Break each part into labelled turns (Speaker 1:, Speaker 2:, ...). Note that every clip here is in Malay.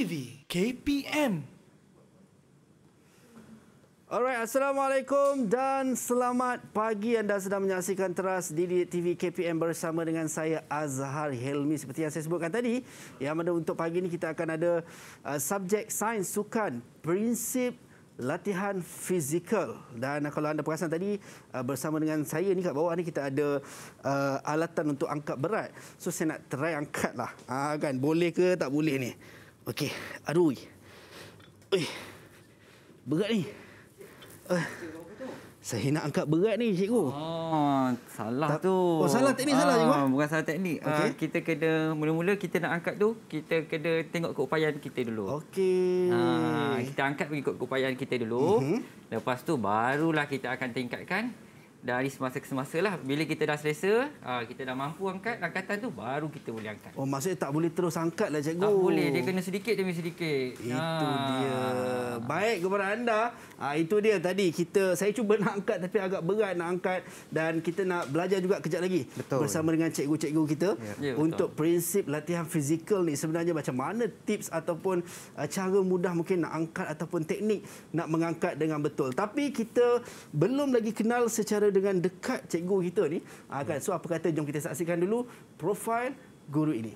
Speaker 1: TV KPM. Alright, Assalamualaikum dan selamat pagi anda sedang menyaksikan teras di TV KPM bersama dengan saya Azhar Helmi seperti yang saya sebutkan tadi. Yang mana untuk pagi ini kita akan ada uh, subjek sains sukan prinsip latihan fizikal dan kalau anda perasan tadi uh, bersama dengan saya ini, kat bawah ni kita ada uh, alatan untuk angkat berat so saya nak try angkat lah, ha, ah, kan boleh ke tak boleh ni Okey. Aduh. Eh. Berat ni. Eh. Saya nak angkat berat ni, cikgu. Oh,
Speaker 2: salah tak, tu. Oh, salah teknik salah, cikgu. Eh? bukan salah teknik. Eh, okay. Ah, kita kena mula-mula kita nak angkat tu, kita kena tengok keupayaan kita dulu. Okey. Ah, kita angkat mengikut keupayaan kita dulu. Uh-huh. Lepas tu barulah kita akan tingkatkan dari semasa ke semasa lah. Bila kita dah selesa, ah, kita dah mampu angkat angkatan tu, baru kita boleh angkat.
Speaker 1: Oh, maksudnya tak boleh terus angkat lah, Cikgu. Tak boleh. Dia kena sedikit demi sedikit. Itu ha. dia. Baik kepada anda. Ha, itu dia tadi. kita Saya cuba nak angkat tapi agak berat nak angkat. Dan kita nak belajar juga kejap lagi. Betul. Bersama dengan cikgu-cikgu kita. Ya. ya untuk ya, prinsip latihan fizikal ni sebenarnya macam mana tips ataupun cara mudah mungkin nak angkat ataupun teknik nak mengangkat dengan betul. Tapi kita belum lagi kenal secara dengan dekat cikgu kita ni. Ha, kan? So apa kata jom kita saksikan dulu profil guru ini.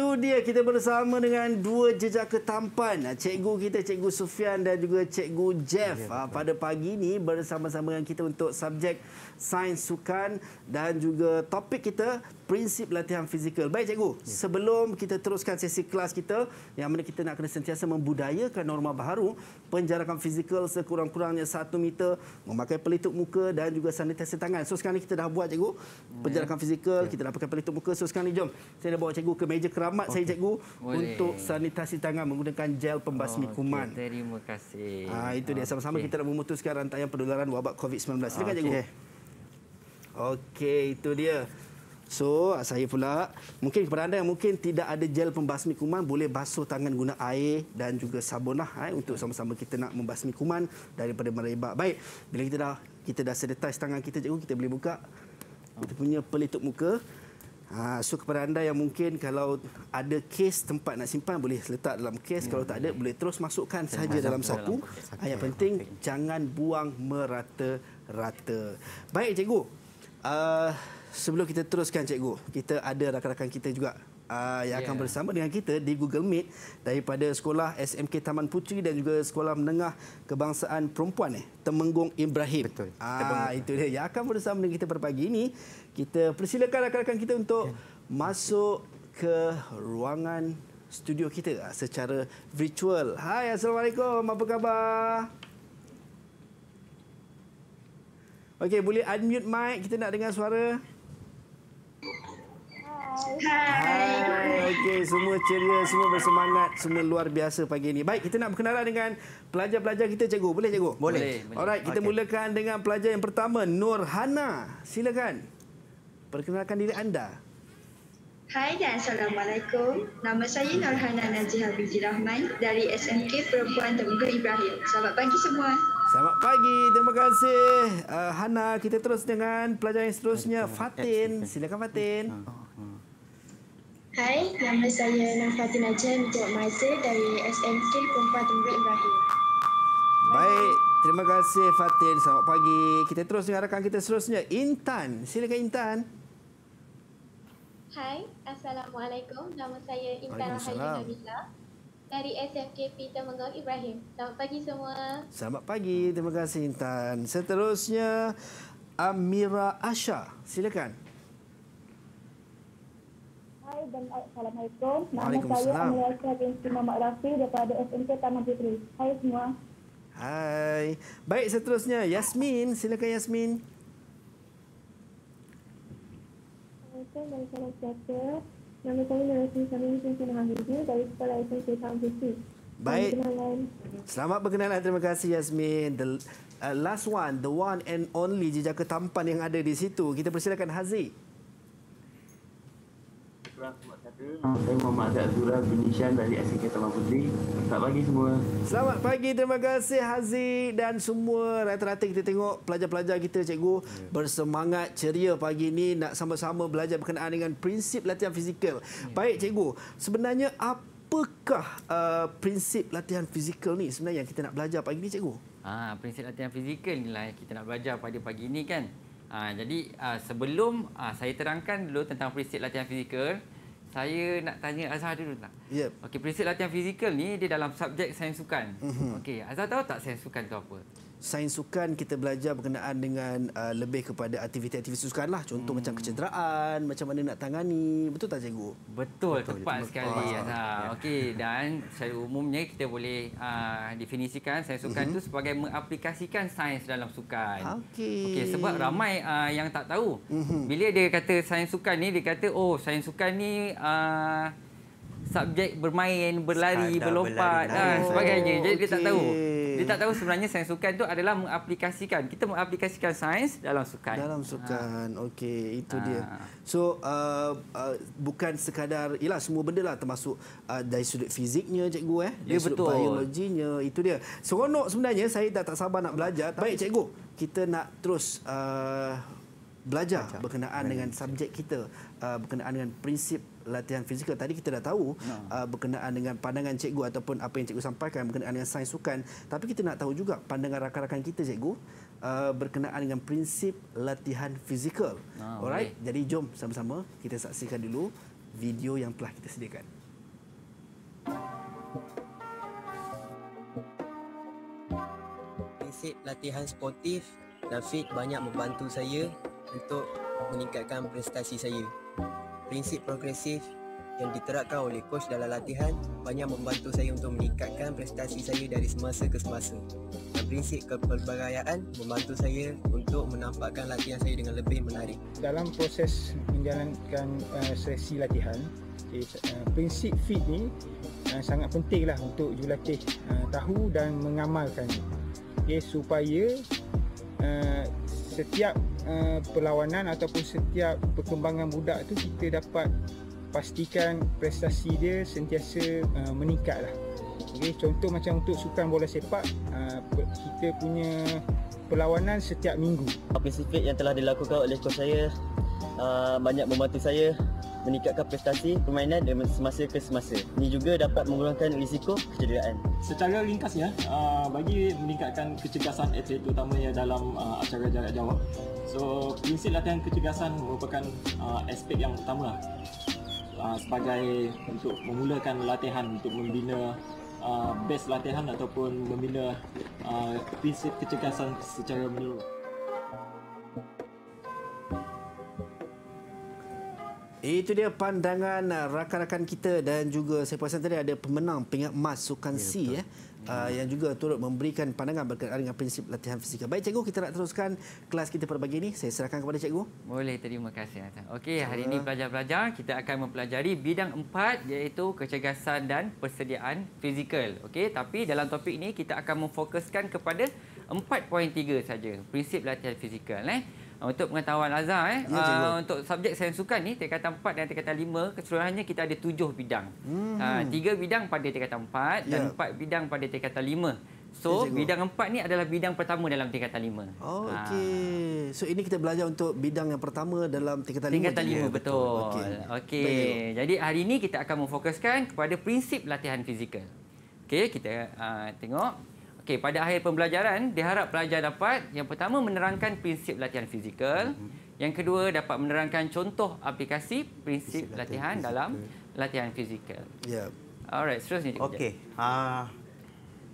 Speaker 1: itu dia kita bersama dengan dua jejaka tampan cikgu kita cikgu Sufian dan juga cikgu Jeff ya, ya ah, pada pagi ini bersama-sama dengan kita untuk subjek sains sukan dan juga topik kita prinsip latihan fizikal. Baik cikgu, ya. sebelum kita teruskan sesi kelas kita yang mana kita nak kena sentiasa membudayakan norma baru penjarakan fizikal sekurang-kurangnya 1 meter, memakai pelitup muka dan juga sanitasi tangan. So sekarang ni kita dah buat cikgu hmm, penjarakan ya. fizikal, ya. kita dah pakai pelitup muka. So sekarang ni jom saya dah bawa cikgu ke meja keramat okay. saya cikgu Boleh. untuk sanitasi tangan menggunakan gel pembasmi oh, kuman. Okay. Terima kasih. ha, itu dia sama-sama okay. kita nak memutuskan rantaian penularan wabak COVID-19. Silakan okay. cikgu. Okey, itu dia. So, saya pula, mungkin kepada anda yang mungkin tidak ada gel pembasmi kuman, boleh basuh tangan guna air dan juga sabunlah eh, untuk sama-sama kita nak membasmi kuman daripada merebak. Baik, bila kita dah kita dah sedetis tangan kita, cikgu, kita boleh buka kita punya pelitup muka. Ha, so kepada anda yang mungkin kalau ada kes tempat nak simpan boleh letak dalam kes kalau tak ada hmm. boleh terus masukkan saja dalam saku. Yang penting jangan buang merata-rata. Baik cikgu, Uh, sebelum kita teruskan cikgu, kita ada rakan-rakan kita juga uh, yang akan ya. bersama dengan kita di Google Meet daripada sekolah SMK Taman Putri dan juga sekolah menengah kebangsaan perempuan eh Temenggung Ibrahim. Betul. Ah uh, itu dia yang akan bersama dengan kita pada pagi ini. Kita persilakan rakan-rakan kita untuk yeah. masuk ke ruangan studio kita ah, secara virtual. Hai Assalamualaikum, apa khabar? Okey, boleh unmute mic. Kita nak dengar suara. Hai. Hai. Okey, semua ceria, semua bersemangat, semua luar biasa pagi ini. Baik, kita nak berkenalan dengan pelajar-pelajar kita, cikgu. Boleh, cikgu? Boleh. Alright, kita okay. mulakan dengan pelajar yang pertama, Nurhana. Silakan. Perkenalkan diri anda. Hai dan Assalamualaikum. Nama saya
Speaker 2: Nurhana Najihah Biji Rahman dari SMK Perempuan Temuga Ibrahim. Selamat pagi semua.
Speaker 1: Selamat pagi. Terima kasih. Uh, Hana, kita terus dengan pelajar yang seterusnya. Fatin. Silakan Fatin. Hai, nama saya Nam
Speaker 3: Fatin Ajan Jawab Mazir dari SMK Perempuan Tunggu Ibrahim.
Speaker 1: Baik. Terima kasih Fatin. Selamat pagi. Kita terus dengan rakan kita seterusnya. Intan. Silakan Intan.
Speaker 3: Hai, Assalamualaikum. Nama saya Intan Rahayu Nabila dari SMKP Temenggong Ibrahim. Selamat pagi semua.
Speaker 1: Selamat pagi. Terima kasih Intan. Seterusnya Amira Asha. Silakan.
Speaker 3: Hai dan Assalamualaikum. Nama Waalaikumsalam.
Speaker 1: saya Amira Asha
Speaker 4: binti Mama Rafi daripada SMK Taman Putri. Hai semua.
Speaker 1: Hai. Baik seterusnya Yasmin. Silakan Yasmin.
Speaker 3: Assalamualaikum. Nama saya Nurul Sami Sintin Hamidi
Speaker 4: dari Sekolah SMK Tanggungsi.
Speaker 1: Baik. Selamat berkenalan. Terima kasih Yasmin. The uh, last one, the one and only jejaka tampan yang ada di situ. Kita persilakan Haziq. Saya Muhammad Azura bin Ishan dari SK Taman Putri. Selamat pagi semua. Selamat pagi. Terima kasih Hazi dan semua rata-rata kita tengok pelajar-pelajar kita cikgu ya. bersemangat ceria pagi ini nak sama-sama belajar berkenaan dengan prinsip latihan fizikal. Ya. Baik cikgu, sebenarnya Apakah uh, prinsip latihan fizikal ni sebenarnya yang kita nak belajar pagi ini cikgu?
Speaker 2: Ah, prinsip latihan fizikal inilah yang kita nak belajar pada pagi ini kan. Ah, jadi ah, sebelum ah, saya terangkan dulu tentang prinsip latihan fizikal, saya nak tanya Azhar dulu tak? Ya. Okey, prinsip latihan fizikal ni dia dalam subjek sains sukan. Mm-hmm. Okey, Azhar tahu tak sains sukan tu apa?
Speaker 1: sains sukan kita belajar berkenaan dengan uh, lebih kepada aktiviti-aktiviti sukan lah. Contoh hmm. macam kecederaan, macam mana nak tangani. Betul tak cikgu? Betul, Betul tepat je. sekali. Oh. Ha.
Speaker 2: Okey, dan saya umumnya kita boleh uh, definisikan sains sukan itu mhm. uh-huh. sebagai mengaplikasikan sains dalam sukan. Okay. Okay sebab ramai uh, yang tak tahu. Uh-huh. Bila dia kata sains sukan ni, dia kata, oh sains sukan ni... Uh, subjek bermain, berlari, Sekadar berlompat berlari. dan ah, sebagainya. Jadi okay. dia tak tahu. Dia tak tahu sebenarnya sains sukan itu adalah mengaplikasikan. Kita mengaplikasikan sains dalam
Speaker 1: sukan. Dalam sukan. Ah. Okey, itu ha. dia. So, uh, uh, bukan sekadar, ialah semua benda lah termasuk uh, dari sudut fiziknya, cikgu. Eh. Dari ya, sudut biologinya, itu dia. Seronok sebenarnya, saya dah tak sabar nak belajar. Baik, cikgu. Kita nak terus uh, belajar, belajar berkenaan Baik. dengan subjek kita uh, berkenaan dengan prinsip latihan fizikal tadi kita dah tahu no. uh, berkenaan dengan pandangan cikgu ataupun apa yang cikgu sampaikan berkenaan dengan sains sukan tapi kita nak tahu juga pandangan rakan-rakan kita cikgu uh, berkenaan dengan prinsip latihan fizikal no, alright okay. jadi jom sama-sama kita saksikan dulu video yang telah kita sediakan
Speaker 4: prinsip latihan sportif dan fit banyak membantu saya untuk meningkatkan prestasi saya prinsip progresif yang diterapkan oleh coach dalam latihan banyak membantu saya untuk meningkatkan prestasi saya dari semasa ke semasa. Dan prinsip kepelbagaian membantu saya untuk menampakkan latihan saya dengan lebih menarik. Dalam proses menjalankan eh, sesi latihan, eh, eh, prinsip fit ni sangat pentinglah untuk jurulatih tahu dan mengamalkannya supaya setiap uh, perlawanan ataupun setiap perkembangan budak tu kita dapat pastikan prestasi dia sentiasa uh, meningkat lah okay, contoh macam untuk sukan bola sepak uh, kita punya perlawanan setiap minggu spesifik yang telah dilakukan oleh coach saya uh, banyak membantu saya meningkatkan prestasi permainan dari semasa ke semasa. Ini juga dapat mengurangkan risiko kecederaan.
Speaker 1: Secara ringkasnya, uh, bagi meningkatkan kecergasan atlet utamanya dalam uh, acara jarak jauh, so prinsip latihan kecergasan merupakan uh, aspek yang utama sebagai untuk memulakan latihan untuk membina base latihan ataupun membina prinsip kecergasan secara menyeluruh. Itu dia pandangan uh, rakan-rakan kita dan juga saya perasan tadi ada pemenang pingat emas Sukan ya, C ya, eh, ya. yang juga turut memberikan pandangan berkaitan dengan prinsip latihan fizikal. Baik cikgu, kita nak teruskan kelas kita pada pagi ini. Saya serahkan kepada cikgu. Boleh, terima kasih.
Speaker 2: Okey, hari ini pelajar-pelajar kita akan mempelajari bidang empat iaitu kecergasan dan persediaan fizikal. Okey, tapi dalam topik ini kita akan memfokuskan kepada 4.3 saja prinsip latihan fizikal. Eh. Ah, untuk pengetahuan Azhar eh ya, uh, untuk subjek saya suka ni tingkatan 4 dan tingkatan 5 keseluruhannya kita ada 7 bidang.
Speaker 5: Hmm. Uh, 3
Speaker 2: bidang pada tingkatan 4 ya. dan 4 bidang pada tingkatan 5. So ya, bidang empat ni adalah bidang pertama dalam tingkatan lima.
Speaker 1: Oh, ah. Okey. So ini kita belajar untuk bidang yang pertama dalam tingkatan, tingkatan lima. Tingkatan lima betul. betul.
Speaker 2: Okey. Okay. Jadi hari ini kita akan memfokuskan kepada prinsip latihan fizikal. Okey, kita uh, tengok. Okey, pada akhir pembelajaran, diharap pelajar dapat yang pertama menerangkan prinsip latihan fizikal, mm-hmm. yang kedua dapat menerangkan contoh aplikasi prinsip latihan, latihan dalam latihan fizikal.
Speaker 1: Ya.
Speaker 4: Yeah. Alright, seterusnya. Okey. Ha uh,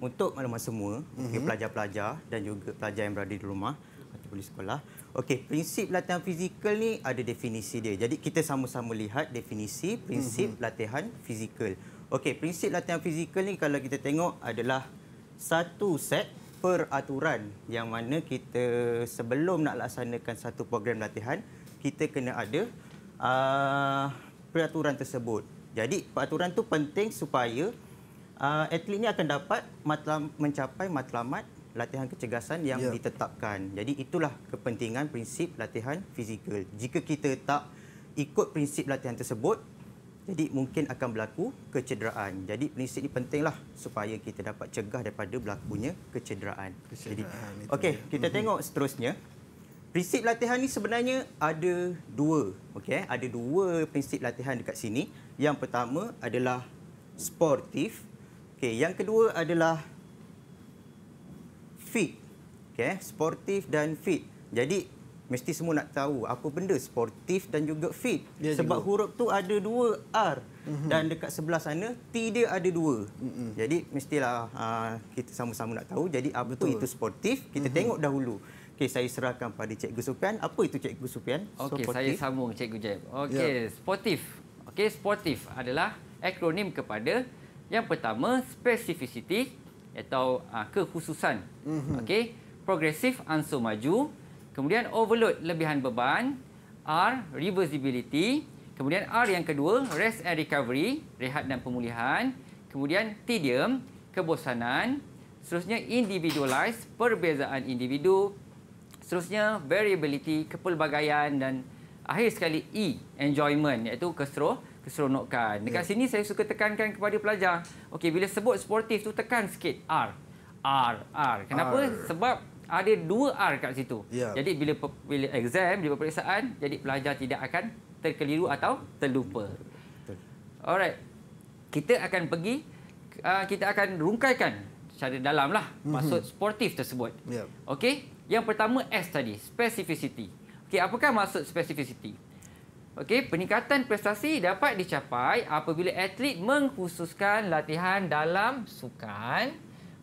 Speaker 4: untuk maklumat semua, mm-hmm. pelajar-pelajar dan juga pelajar yang berada di rumah ataupun di sekolah. Okey, prinsip latihan fizikal ni ada definisi dia. Jadi kita sama-sama lihat definisi prinsip mm-hmm. latihan fizikal. Okey, prinsip latihan fizikal ni kalau kita tengok adalah satu set peraturan yang mana kita sebelum nak laksanakan satu program latihan kita kena ada uh, peraturan tersebut. Jadi peraturan tu penting supaya uh, atlet ini akan dapat matlam, mencapai matlamat latihan kecergasan yang yeah. ditetapkan. Jadi itulah kepentingan prinsip latihan fizikal. Jika kita tak ikut prinsip latihan tersebut, jadi mungkin akan berlaku kecederaan. Jadi prinsip ini pentinglah supaya kita dapat cegah daripada berlakunya kecederaan. kecederaan Okey, kita mhm. tengok seterusnya. Prinsip latihan ini sebenarnya ada dua. Okey, ada dua prinsip latihan dekat sini. Yang pertama adalah sportif. Okey, yang kedua adalah fit. Okey, sportif dan fit. Jadi mesti semua nak tahu apa benda sportif dan juga fit. Ya Sebab juga. huruf tu ada dua R mhm. dan dekat sebelah sana T dia ada dua. Mhm. Jadi mestilah uh, kita sama-sama nak tahu jadi apa Betul. itu sportif, kita mhm. tengok dahulu. Okey saya serahkan pada Cikgu Supian. Apa itu Cikgu Supian? Okey saya sambung Cikgu Jeb. okay yeah.
Speaker 2: sportif. okay sportif adalah akronim kepada yang pertama specificity atau uh, kekhususan. Mm -hmm. Okey, progressive ansur maju, Kemudian overload, lebihan beban. R, reversibility. Kemudian R yang kedua, rest and recovery, rehat dan pemulihan. Kemudian tedium, kebosanan. Seterusnya individualized, perbezaan individu. Seterusnya variability, kepelbagaian dan akhir sekali E, enjoyment iaitu keseruh, keseronokan. Dekat yeah. sini saya suka tekankan kepada pelajar. Okey, bila sebut sportif tu tekan sikit R. R, R. Kenapa? R. Sebab ada dua R kat situ. Yeah. Jadi bila bila exam, bila peperiksaan, jadi pelajar tidak akan terkeliru atau terlupa. Betul. Alright. Kita akan pergi ah, kita akan rungkaikan secara dalamlah mm -hmm. maksud sportif tersebut. Yeah. Okey. Yang pertama S tadi, specificity. Okey, apakah maksud specificity? Okey, peningkatan prestasi dapat dicapai apabila atlet mengkhususkan latihan dalam sukan.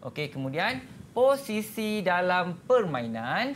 Speaker 2: Okey, kemudian posisi dalam permainan,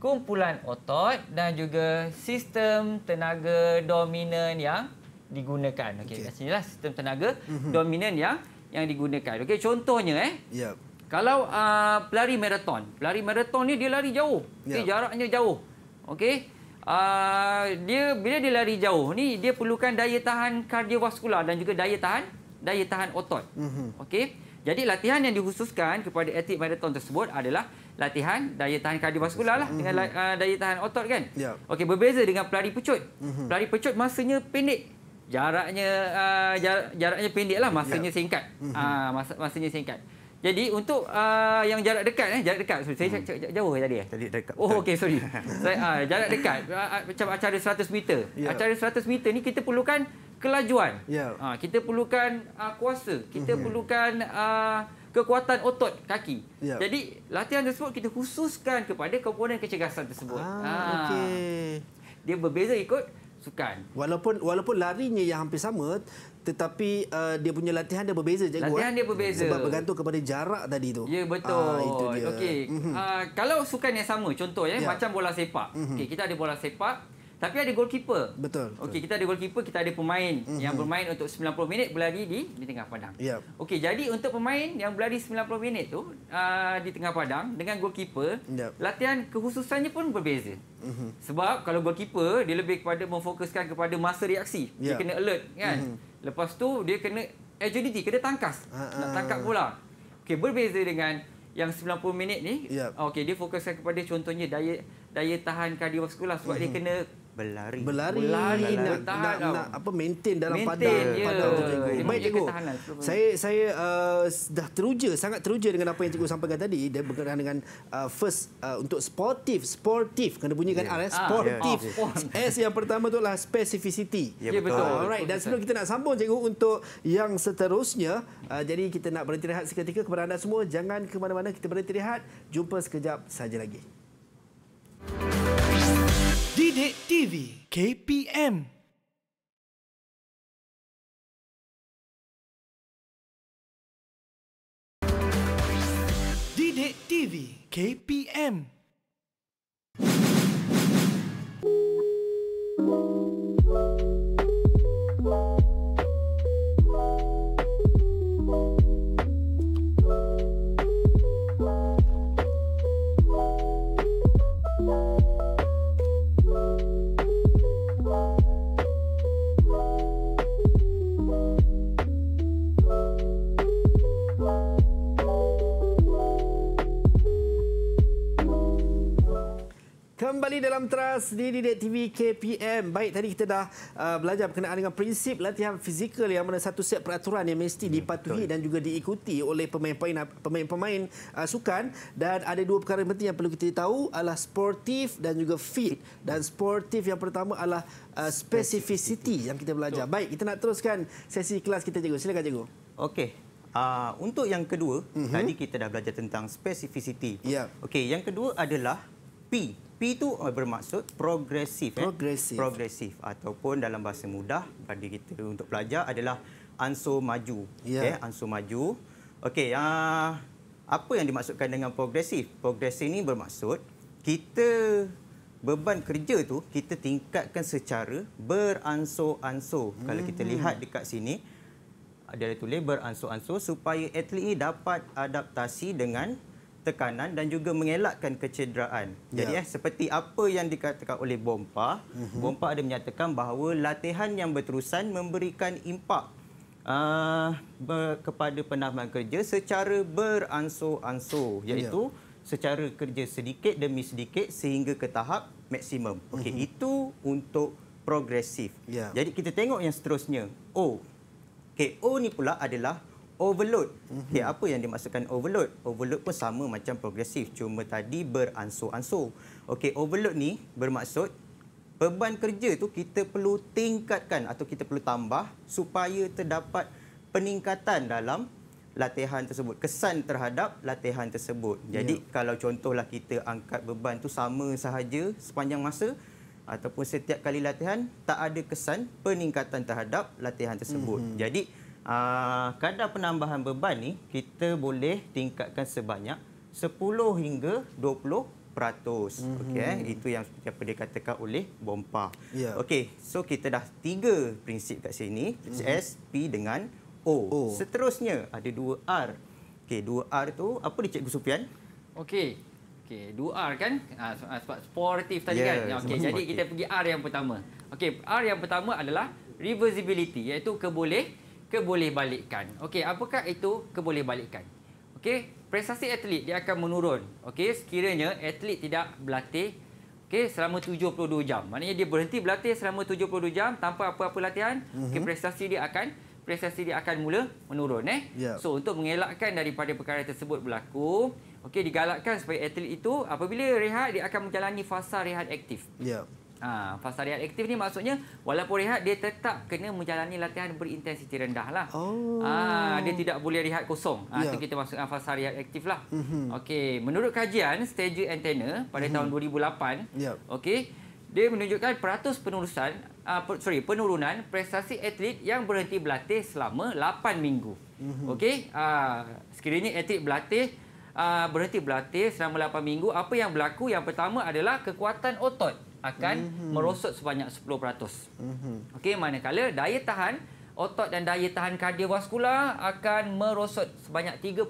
Speaker 2: kumpulan otot dan juga sistem tenaga dominan yang digunakan. Okey, okay. kat sinilah sistem tenaga mhm. dominan yang yang digunakan. Okey, contohnya eh. Yep. Kalau uh, pelari maraton, pelari maraton ni dia lari jauh. Okay, yep. jaraknya jauh. Okey. Uh, dia bila dia lari jauh ni dia perlukan daya tahan kardiovaskular dan juga daya tahan daya tahan otot. Mm -hmm. Okey. Jadi latihan yang dikhususkan kepada atlet maraton tersebut adalah latihan daya tahan kardiovaskular lah mhm. dengan uh, daya tahan otot kan. Ya. Okey berbeza dengan pelari pecut. Mhm. Pelari pecut masanya pendek. Jaraknya uh, jar jaraknya pendeklah masanya ya. singkat. Mhm. Ah uh, mas masanya singkat. Jadi untuk uh, yang jarak dekat eh jarak dekat sorry, saya hmm. jauh tadi eh tadi dekat oh okey sorry saya uh, jarak dekat uh, macam acara 100 meter yeah. acara 100 meter ni kita perlukan kelajuan. Yeah. Ha, kita perlukan uh, kuasa, kita mm-hmm. perlukan uh, kekuatan otot kaki. Yeah. Jadi latihan tersebut kita khususkan kepada komponen kecergasan tersebut. Ah, ha. Ah. okay. Dia berbeza ikut sukan.
Speaker 1: Walaupun walaupun larinya yang hampir sama tetapi uh, dia punya latihan dia berbeza cikgu. Latihan eh? dia berbeza. Sebab bergantung kepada jarak tadi tu. Ya betul. Ah, itu dia. Okey.
Speaker 2: Mm-hmm. Uh, kalau sukan yang sama contoh eh, ya yeah. macam bola sepak. Mm-hmm. Okey kita ada bola sepak. Tapi ada goalkeeper. Betul. betul. Okey, kita ada goalkeeper, kita ada pemain mm-hmm. yang mhm. bermain untuk 90 minit berlari di di tengah padang. Ya. Yep. Okey, jadi untuk pemain yang berlari 90 minit tu uh, di tengah padang dengan goalkeeper, yep. latihan kekhususannya pun berbeza. Mm-hmm. Sebab kalau goalkeeper dia lebih kepada memfokuskan kepada masa reaksi. Yep. Dia kena alert kan. Mm-hmm. Lepas tu dia kena agility, kena tangkas. Uh-uh. Nak tangkap bola. Okey, berbeza dengan yang 90 minit ni, yep. okey dia fokuskan kepada contohnya daya daya tahan kardiovaskular sebab mm-hmm. dia mhm. kena berlari
Speaker 1: berlari, berlari nak, nak, nak, nak apa maintain dalam maintain, padang yeah. padang yeah. baik cikgu saya saya uh, dah teruja sangat teruja dengan apa yang cikgu sampaikan tadi dan berkenaan dengan uh, first uh, untuk sportif sportif kena bunyikan yeah. R, eh? sportif yeah. s yang pertama tu adalah specificity ya yeah, ya, betul alright dan sebelum kita nak sambung cikgu untuk yang seterusnya uh, jadi kita nak berhenti rehat seketika kepada anda semua jangan ke mana-mana kita berhenti rehat jumpa sekejap saja lagi Thank you. Dide TV KPM
Speaker 2: Dide TV KPM Thank you.
Speaker 1: kembali dalam teras di Didik TV KPM. Baik, tadi kita dah uh, belajar berkenaan dengan prinsip latihan fizikal yang mana satu set peraturan yang mesti ya, dipatuhi Betul. dan juga diikuti oleh pemain-pemain pemain-pemain uh, sukan. Dan ada dua perkara penting yang perlu kita tahu adalah sportif dan juga fit. Dan sportif yang pertama adalah uh, specificity yang kita belajar. Betul. Baik, kita nak teruskan sesi kelas kita, cikgu. Silakan, cikgu.
Speaker 4: Okey. Uh, untuk yang kedua, uh mhm. -huh. tadi kita dah belajar tentang specificity. Yeah. Okey, yang kedua adalah P itu oh, bermaksud progresif. Eh? Progresif. Eh? Progresif ataupun dalam bahasa mudah bagi kita untuk pelajar adalah ansu maju. Yeah. Okay, ansur maju. Okey, uh, apa yang dimaksudkan dengan progresif? Progresif ini bermaksud kita beban kerja tu kita tingkatkan secara beransur-ansur. Mm-hmm. Kalau kita hmm. lihat dekat sini, dia ada tulis beransur-ansur supaya atlet ini dapat adaptasi dengan tekanan dan juga mengelakkan kecederaan. Ya. Jadi ya. eh seperti apa yang dikatakan oleh Bompa, uh mhm. -huh. Bompa ada menyatakan bahawa latihan yang berterusan memberikan impak uh, kepada penahan kerja secara beransur-ansur iaitu ya. secara kerja sedikit demi sedikit sehingga ke tahap maksimum. Okey, uh mhm. -huh. itu untuk progresif. Ya. Jadi kita tengok yang seterusnya. Oh, o. KO ni pula adalah overload. Mhm. Okey, apa yang dimaksudkan overload? Overload pun sama macam progresif, cuma tadi beransur-ansur. Okey, overload ni bermaksud beban kerja tu kita perlu tingkatkan atau kita perlu tambah supaya terdapat peningkatan dalam latihan tersebut, kesan terhadap latihan tersebut. Jadi ya. kalau contohlah kita angkat beban tu sama sahaja sepanjang masa ataupun setiap kali latihan, tak ada kesan peningkatan terhadap latihan tersebut. Mm-hmm. Jadi Ah, kadar penambahan beban ni kita boleh tingkatkan sebanyak 10 hingga 20 peratus. Mm -hmm. Okey, eh? itu yang seperti apa dia katakan oleh bompa. Yeah. Okey, so kita dah tiga prinsip kat sini, mm -hmm. S, P dengan O. o. Seterusnya ada dua R. Okey, dua R tu apa dia Cikgu Supian?
Speaker 2: Okey. Okey, 2 R kan? Ah, ah sebab sportif tadi yeah, kan. Ya, ya, okey, jadi kita pergi R yang pertama. Okey, R yang pertama adalah reversibility iaitu keboleh kebolehbalikan. Okey, apakah itu kebolehbalikan? Okey, prestasi atlet dia akan menurun. Okey, sekiranya atlet tidak berlatih okey selama 72 jam. Maknanya dia berhenti berlatih selama 72 jam tanpa apa-apa latihan, mm-hmm. okay, prestasi dia akan prestasi dia akan mula menurun eh. Yeah. So untuk mengelakkan daripada perkara tersebut berlaku, okey digalakkan supaya atlet itu apabila rehat dia akan menjalani fasa rehat aktif. Ya. Yeah. Ha, fasa rehat aktif ni maksudnya walaupun rehat dia tetap kena menjalani latihan berintensiti rendah lah. Oh. Ha, dia tidak boleh rehat kosong. Ha, yeah. Itu ya. kita masukkan fasa rehat aktif lah. Mm -hmm. okay. Menurut kajian stage antena pada mm -hmm. tahun 2008, yep. okay, dia menunjukkan peratus penurunan, uh, ah, sorry, penurunan prestasi atlet yang berhenti berlatih selama 8 minggu. Mm -hmm. okay? ha, ah, sekiranya atlet berlatih, uh, berhenti berlatih selama 8 minggu, apa yang berlaku? Yang pertama adalah kekuatan otot akan mm-hmm. merosot sebanyak 10%. Mm-hmm. Okey, manakala daya tahan otot dan daya tahan kardiovaskular akan merosot sebanyak 30%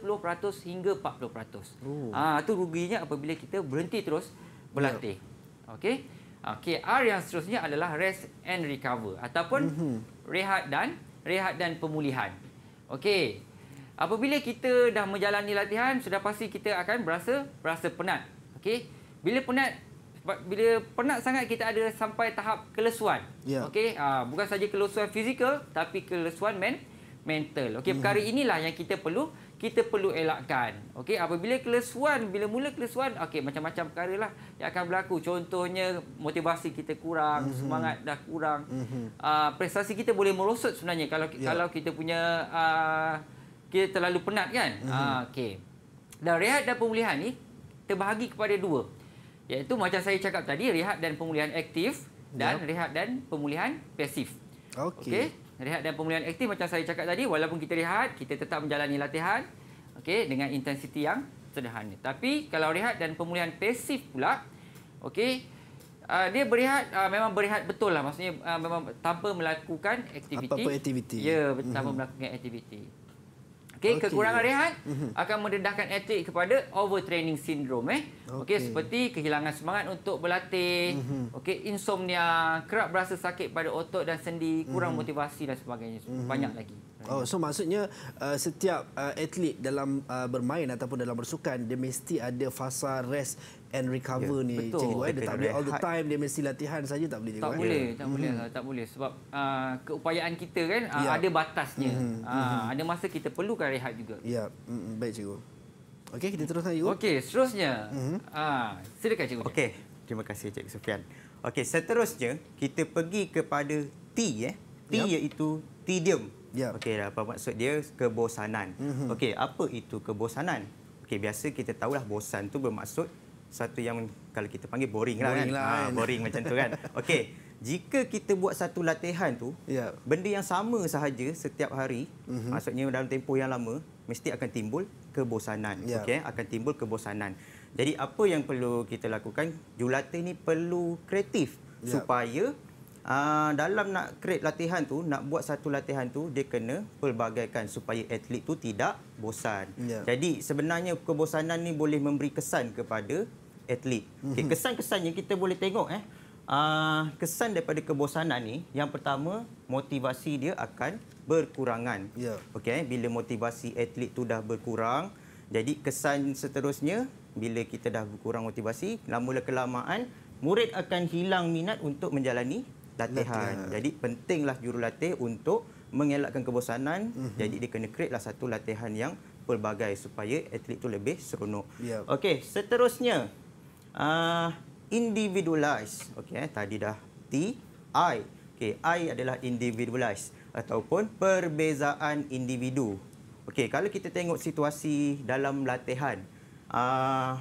Speaker 2: hingga 40%. Ooh. Ha, itu ruginya apabila kita berhenti terus berlatih. Yeah. Okey. Okey, R yang seterusnya adalah rest and recover ataupun mm-hmm. rehat dan rehat dan pemulihan. Okey. Apabila kita dah menjalani latihan, sudah pasti kita akan berasa berasa penat. Okey. Bila penat, bila penat sangat kita ada sampai tahap kelesuan. Yeah. Okey, uh, bukan saja kelesuan fizikal tapi kelesuan men mental. Okey, perkara -hmm. inilah yang kita perlu kita perlu elakkan. Okey, apabila kelesuan, bila mula kelesuan, okey macam-macam perkara lah yang akan berlaku. Contohnya motivasi kita kurang, -hmm. semangat dah kurang. -hmm. uh, prestasi kita boleh merosot sebenarnya kalau yeah. kalau kita punya uh, kita terlalu penat kan? Mm -hmm. uh, okey. Dan rehat dan pemulihan ni terbahagi kepada dua iaitu macam saya cakap tadi rehat dan pemulihan aktif dan yep. rehat dan pemulihan pasif. Okey. Okay? Rehat dan pemulihan aktif macam saya cakap tadi walaupun kita rehat kita tetap menjalani latihan Okay. dengan intensiti yang sederhana. Tapi kalau rehat dan pemulihan pasif pula okey Uh, dia berehat uh, ah, memang berehat betul lah maksudnya uh, memang tanpa melakukan aktiviti apa-apa
Speaker 1: aktiviti ya tanpa mm-hmm. melakukan
Speaker 2: aktiviti Okey, okay. kekurangan rehat akan mendedahkan atlet kepada overtraining syndrome eh. Okey, okay. seperti kehilangan semangat untuk berlatih, mhm. okey, insomnia, kerap berasa sakit pada otot dan sendi, kurang mhm. motivasi dan sebagainya. Mhm. Banyak lagi.
Speaker 1: Oh, so maksudnya uh, setiap uh, atlet dalam uh, bermain ataupun dalam bersukan dia mesti ada fasa rest and recover yeah, ni betul. cikgu eh dia tak boleh all the time dia mesti latihan saja tak boleh cikgu tak eh? boleh yeah. tak mm. boleh lah,
Speaker 2: tak boleh sebab uh, keupayaan kita kan uh, ada batasnya mm -hmm. uh, mm -hmm. ada
Speaker 4: masa kita perlukan rehat juga ya yeah. mm -hmm. baik cikgu okey kita teruskan cikgu okey seterusnya mm -hmm. uh, silakan cikgu okey terima kasih cikgu Sofian okey seterusnya kita pergi kepada T eh T yep. iaitu tedium Ya. Okey, lah, apa maksud dia kebosanan. Mm -hmm. Okey, apa itu kebosanan? Okay, biasa kita tahulah bosan tu bermaksud satu yang kalau kita panggil boring, lah boring lah kan. Lah. Ha, boring macam tu kan. Okey, jika kita buat satu latihan tu, yeah. benda yang sama sahaja setiap hari, mm-hmm. maksudnya dalam tempoh yang lama, mesti akan timbul kebosanan. Yeah. Okey, akan timbul kebosanan. Jadi apa yang perlu kita lakukan? Julata ni perlu kreatif yeah. supaya uh, dalam nak create latihan tu, nak buat satu latihan tu dia kena pelbagaikan supaya atlet tu tidak bosan. Yeah. Jadi sebenarnya kebosanan ni boleh memberi kesan kepada atlet. Okay, mhm. kesan-kesannya kita boleh tengok eh. Uh, kesan daripada kebosanan ni, yang pertama motivasi dia akan berkurangan. Ya. Yeah. Okey, bila motivasi atlet tu dah berkurang, jadi kesan seterusnya bila kita dah berkurang motivasi, lama kelamaan murid akan hilang minat untuk menjalani latihan. latihan. Jadi pentinglah jurulatih untuk mengelakkan kebosanan. Mm-hmm. Jadi dia kena create lah satu latihan yang pelbagai supaya atlet tu lebih seronok. Yeah. Okey, seterusnya uh, individualize. Okey, eh, tadi dah T I. Okey, I adalah individualize ataupun perbezaan individu. Okey, kalau kita tengok situasi dalam latihan uh,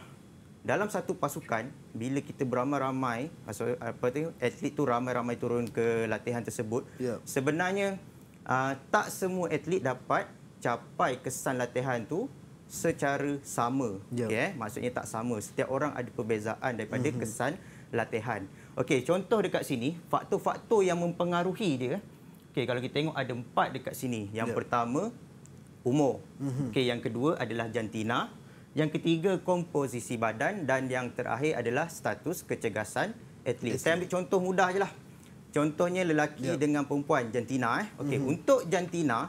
Speaker 4: dalam satu pasukan bila kita beramai-ramai ah, apa tu atlet tu ramai-ramai turun ke latihan tersebut yeah. sebenarnya uh, tak semua atlet dapat capai kesan latihan tu secara sama. Yeah. Okay, ya. eh? Maksudnya tak sama. Setiap orang ada perbezaan daripada mm-hmm. kesan latihan. Okey, contoh dekat sini, faktor-faktor yang mempengaruhi dia. Okey, kalau kita tengok ada empat dekat sini. Yang yeah. pertama, umur. Mm-hmm. Okey, yang kedua adalah jantina. Yang ketiga, komposisi badan. Dan yang terakhir adalah status kecegasan atlet. Saya ambil contoh mudah je lah. Contohnya lelaki yeah. dengan perempuan, jantina. Eh? Okey, mm-hmm. untuk jantina,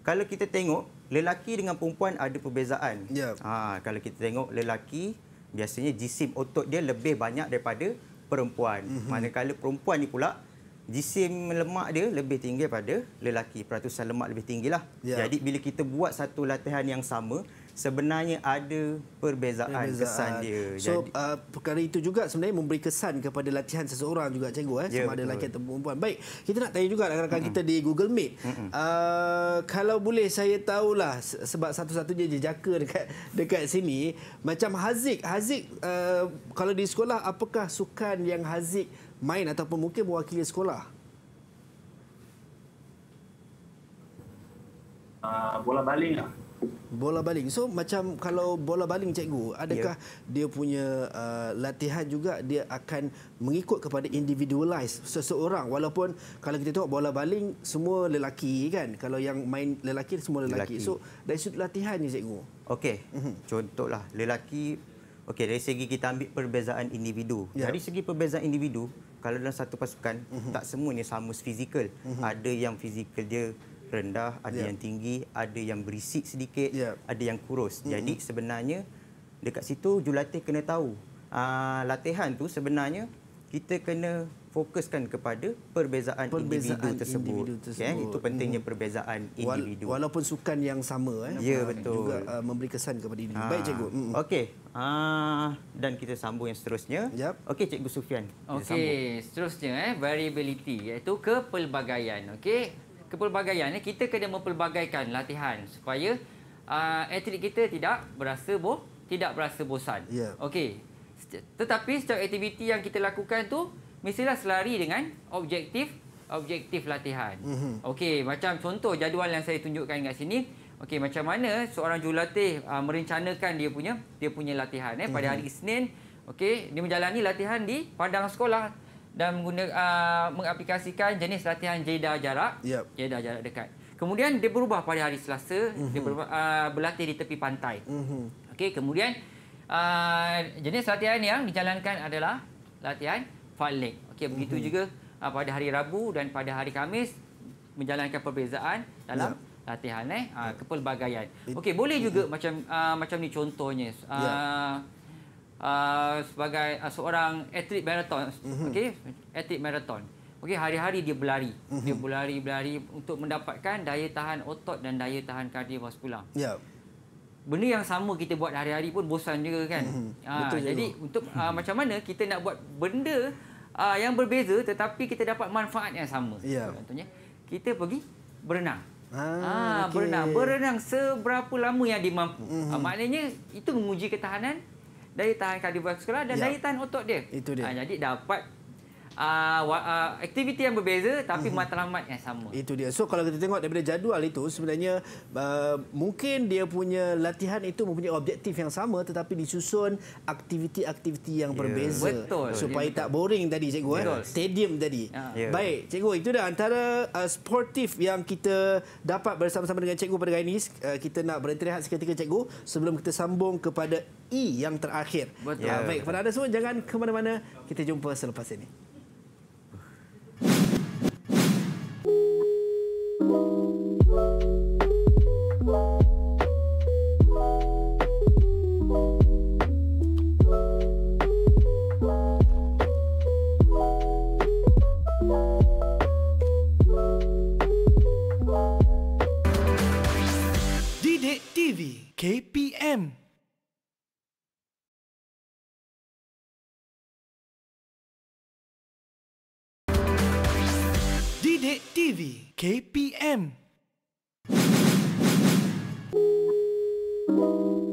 Speaker 4: kalau kita tengok, lelaki dengan perempuan ada perbezaan. Yeah. Ha, kalau kita tengok lelaki, biasanya jisim otot dia lebih banyak daripada perempuan. Mm -hmm. Manakala perempuan ni pula, jisim lemak dia lebih tinggi daripada lelaki. Peratusan lemak lebih tinggilah. Yeah. Jadi bila kita buat satu latihan yang sama, sebenarnya ada perbezaan, perbezaan. kesan dia.
Speaker 1: So Jadi, uh, perkara itu juga sebenarnya memberi kesan kepada latihan seseorang juga cikgu eh yeah, sama ada lelaki atau perempuan. Baik, kita nak tanya juga rakan-rakan mm-hmm. kita di Google Meet. Mm-hmm. Uh, kalau boleh saya tahulah sebab satu-satunya jejaka dekat dekat sini macam Haziq. Haziq uh, kalau di sekolah apakah sukan yang Haziq main ataupun mungkin mewakili sekolah? Uh, bola baling lah bola baling. So macam kalau bola baling cikgu, adakah yeah. dia punya uh, latihan juga dia akan mengikut kepada individualize seseorang walaupun kalau kita tengok bola baling semua lelaki kan. Kalau yang main lelaki semua lelaki. lelaki. So dari sudut latihan ni cikgu.
Speaker 4: Okey. Mm-hmm. Contohlah lelaki okey dari segi kita ambil perbezaan individu. Yeah. Dari segi perbezaan individu, kalau dalam satu pasukan mm-hmm. tak semuanya sama fizikal. Mm-hmm. Ada yang fizikal dia rendah, ada yeah. yang tinggi, ada yang berisik sedikit, yeah. ada yang kurus. Mm-hmm. Jadi sebenarnya dekat situ jurulatih kena tahu. Aa, ah, latihan tu sebenarnya kita kena fokuskan kepada perbezaan, perbezaan individu tersebut. Individu tersebut. Okay, eh? itu pentingnya mm. perbezaan individu.
Speaker 1: Walaupun sukan yang sama eh yeah, ya, betul. juga uh, memberi kesan kepada ini. Baik ah. cikgu. Mm.
Speaker 4: Okey. Ah dan kita sambung yang seterusnya. Yep. Okey cikgu Sufian. Okey,
Speaker 2: seterusnya eh variability iaitu kepelbagaian. Okey kepelbagaian. Kita kena mempelbagaikan latihan supaya uh, atlet kita tidak berasa bo tidak berasa bosan. Yeah. Okey. Tetapi setiap aktiviti yang kita lakukan tu mestilah selari dengan objektif objektif latihan. Mm -hmm. Okey, macam contoh jadual yang saya tunjukkan kat sini. Okey, macam mana seorang jurulatih uh, merencanakan dia punya dia punya latihan eh pada mm -hmm. hari Isnin. Okey, dia menjalani latihan di padang sekolah dan menggunakan uh, mengaplikasikan jenis latihan jeda jarak yep. jeda jarak dekat kemudian dia berubah pada hari Selasa mm-hmm. dia mhm. berubah, uh, berlatih di tepi pantai mm-hmm. okey kemudian uh, jenis latihan yang dijalankan adalah latihan falling okey begitu mm-hmm. juga uh, pada hari Rabu dan pada hari Kamis menjalankan perbezaan dalam yep latihan eh ah, kepelbagaian. Okey boleh juga mhm. macam uh, macam ni contohnya. Uh, ah uh, sebagai uh, seorang atlet marathon mhm. okay, atlet marathon okay, hari-hari dia berlari mhm. dia berlari berlari untuk mendapatkan daya tahan otot dan daya tahan kardiovaskular ya yep. benda yang sama kita buat hari-hari pun bosan juga kan uh, Betul jadi juga. untuk uh, macam mana kita nak buat benda uh, yang berbeza tetapi kita dapat manfaat yang sama yep. Ya. contohnya kita pergi berenang Ah, ah okay. berenang berenang seberapa lama yang dimampu. Mm-hmm. Ah, maknanya itu menguji ketahanan daya tahan kardiovaskular dan ya. daya tahan otot dia. Itu dia. Ha, jadi dapat uh, aktiviti yang berbeza tapi mm-hmm. matlamat yang sama.
Speaker 1: Itu dia. So kalau kita tengok daripada jadual itu sebenarnya uh, mungkin dia punya latihan itu mempunyai objektif yang sama tetapi disusun aktiviti-aktiviti yang yeah. berbeza. Betul. Ya, Supaya betul. tak boring tadi cikgu eh? betul. eh. Stadium tadi. Yeah. Ya. Baik, cikgu itu dah antara uh, sportif yang kita dapat bersama-sama dengan cikgu pada hari ini. Uh, kita nak berhenti rehat seketika cikgu sebelum kita sambung kepada E yang terakhir. Betul. Ya, baik, kepada anda semua jangan ke mana-mana. Kita jumpa selepas ini.
Speaker 5: KPM Sidik TV KPM. Thank you.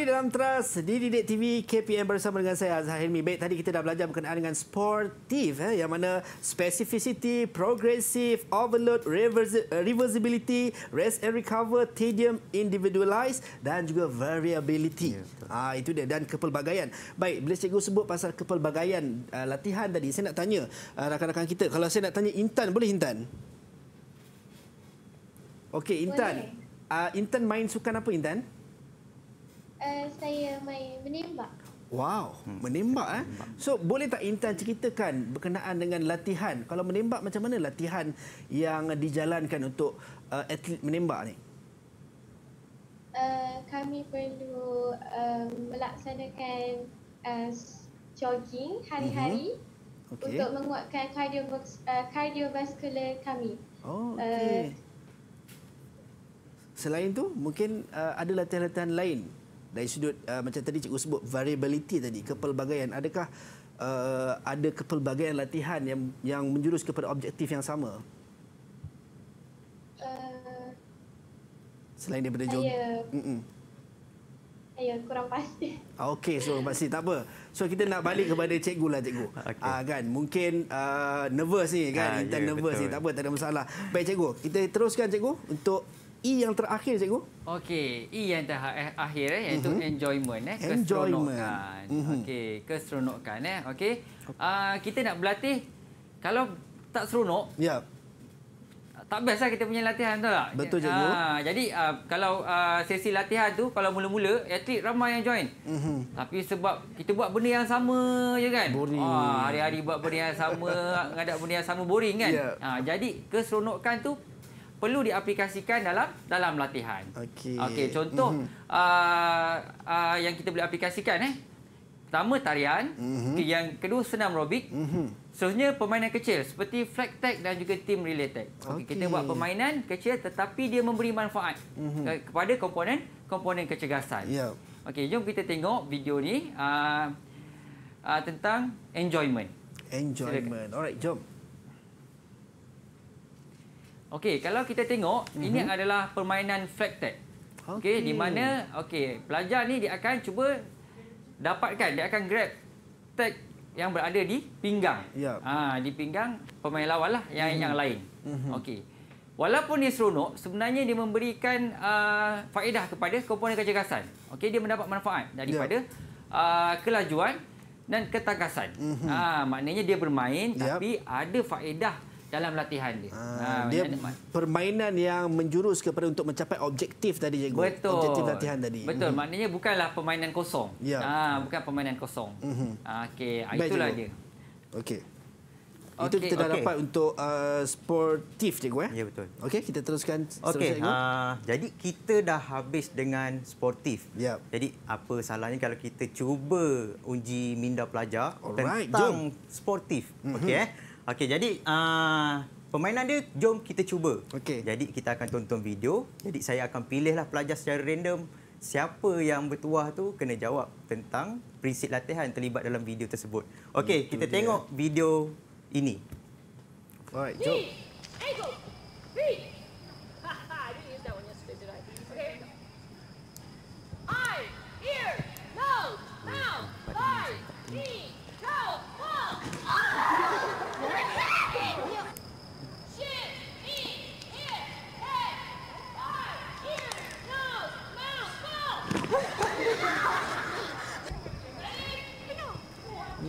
Speaker 1: Kembali dalam Trust di Didik TV KPM bersama dengan saya Azhar Hilmi. Baik, tadi kita dah belajar berkenaan dengan sportif eh, yang mana specificity, progressive, overload, reverse, eh, reversibility, rest and recover, tedium, individualized dan juga variability. Yeah, ya, ah, itu dia dan kepelbagaian. Baik, bila cikgu sebut pasal kepelbagaian uh, latihan tadi, saya nak tanya uh, rakan-rakan kita. Kalau saya nak tanya Intan, boleh Intan? Okey, Intan. Uh, Intan main sukan apa Intan? Intan?
Speaker 3: Eh, saya main menembak.
Speaker 1: Wow, hmm. menembak eh. So boleh tak Intan ceritakan berkenaan dengan latihan? Kalau menembak macam mana latihan yang dijalankan untuk uh, atlet menembak ni?
Speaker 3: Uh, kami perlu uh, melaksanakan uh, jogging hari-hari uh mhm. -huh. okay. untuk menguatkan kardio uh, kardiovaskular kami. Oh, okey. uh,
Speaker 1: Selain tu mungkin uh, ada latihan-latihan lain dari sudut uh, macam tadi cikgu sebut variability tadi kepelbagaian adakah uh, ada kepelbagaian latihan yang yang menjurus kepada objektif yang sama
Speaker 3: uh,
Speaker 1: selain daripada jog
Speaker 3: Ya, kurang pasti.
Speaker 1: Ah, okey, so pasti. Tak apa. So, kita nak balik kepada cikgu lah, cikgu. Okay. Uh, ah, kan? Mungkin uh, nervous ni, kan? Ha, yeah, ya, nervous betul. ni. Tak apa, tak ada masalah. Baik, cikgu. Kita teruskan, cikgu, untuk E yang terakhir cikgu.
Speaker 2: Okey, E yang terakhir eh, eh iaitu mm-hmm. enjoyment eh, keseronokan. Mm-hmm. Okey, keseronokan eh. Okey. Okay. Uh, kita nak berlatih kalau tak seronok, ya. Yeah. Tak best lah kita punya latihan tu lah. Betul cikgu. Ha, jadi uh, kalau uh, sesi latihan tu, kalau mula-mula, atlet ramai yang join. Mm-hmm. Tapi sebab kita buat benda yang sama je kan. Boring. Oh, hari-hari buat benda yang sama, ngadap benda yang sama, boring kan. Yeah. Ya. Ha, jadi keseronokan tu perlu diaplikasikan dalam dalam latihan. Okey. Okey, contoh mm -hmm. uh, uh, yang kita boleh aplikasikan eh. Pertama tarian, mm -hmm. yang kedua senam aerobik. Mm -hmm. Seterusnya permainan kecil seperti flag tag dan juga team relay tag. Okey, okay. kita buat permainan kecil tetapi dia memberi manfaat mm -hmm. kepada komponen komponen kecergasan. Ya. Yep. Okey, jom kita tengok video ni uh, uh, tentang enjoyment.
Speaker 1: Enjoyment. Silakan. Alright, jom.
Speaker 2: Okey, kalau kita tengok, mm -hmm. ini mhm. adalah permainan flag tag. Okey, okay, di mana okey, pelajar ni dia akan cuba dapatkan, dia akan grab tag yang berada di pinggang. Yep. Ya. Ha, di pinggang pemain lawan lah yang mm -hmm. yang lain. Mm -hmm. Okey. Walaupun dia seronok, sebenarnya dia memberikan uh, faedah kepada komponen kecergasan. Okey, dia mendapat manfaat daripada yep. Ya. uh, ah, kelajuan dan ketakasan. Mm -hmm. Ah, ha, maknanya dia bermain yep. Ya. tapi ada faedah dalam latihan dia. Ha, ha, dia
Speaker 1: permainan yang menjurus kepada untuk mencapai objektif tadi je, Betul. Objektif latihan tadi. Betul. Hmm.
Speaker 2: Maknanya bukanlah permainan kosong. Ya. Ha, bukan permainan kosong. Ha, Okey, itulah dia. Okey. Okay. Itu kita dah okay. dapat
Speaker 4: untuk uh, sportif cikgu ya. Ya betul. Okey, kita teruskan Okay, Uh, jadi kita dah habis dengan sportif. Yep. Ya. Jadi apa salahnya kalau kita cuba uji minda pelajar Alright, tentang jom. sportif. Mm -hmm. Okey eh. Okey, jadi uh, permainan dia, jom kita cuba. Okay, Jadi kita akan tonton video. Jadi saya akan pilihlah pelajar secara random. Siapa yang bertuah tu kena jawab tentang prinsip latihan terlibat dalam video tersebut. Okey, kita dia. tengok video ini. Alright, jom.
Speaker 1: Ego. Knee.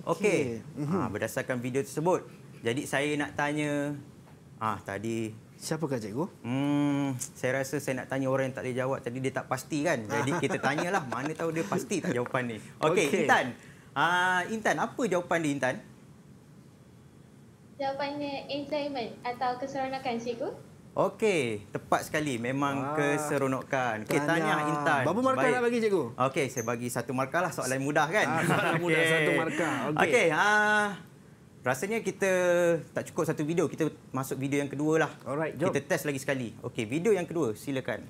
Speaker 4: Okey. Okay. Mm-hmm. Ha, berdasarkan video tersebut. Jadi saya nak tanya ah ha, tadi siapakah cikgu? Hmm, saya rasa saya nak tanya orang yang tak boleh jawab tadi dia tak pasti kan. Jadi kita tanyalah mana tahu dia pasti tak jawapan ni. Okey, okay. Intan. Ah ha, Intan, apa jawapan dia Intan? Jawapannya enjoyment atau keseronokan cikgu? Okey, tepat sekali. Memang ah. keseronokan. Okey, tanya Intan. Berapa markah nak bagi cikgu? Okey, saya bagi satu markah lah. Soalan mudah kan? Ah, soalan okay. mudah, satu markah. Okey, okay, uh, ah, rasanya kita tak cukup satu video. Kita masuk video yang kedua lah. Alright, jom. Kita test lagi sekali. Okey, video yang kedua. Silakan.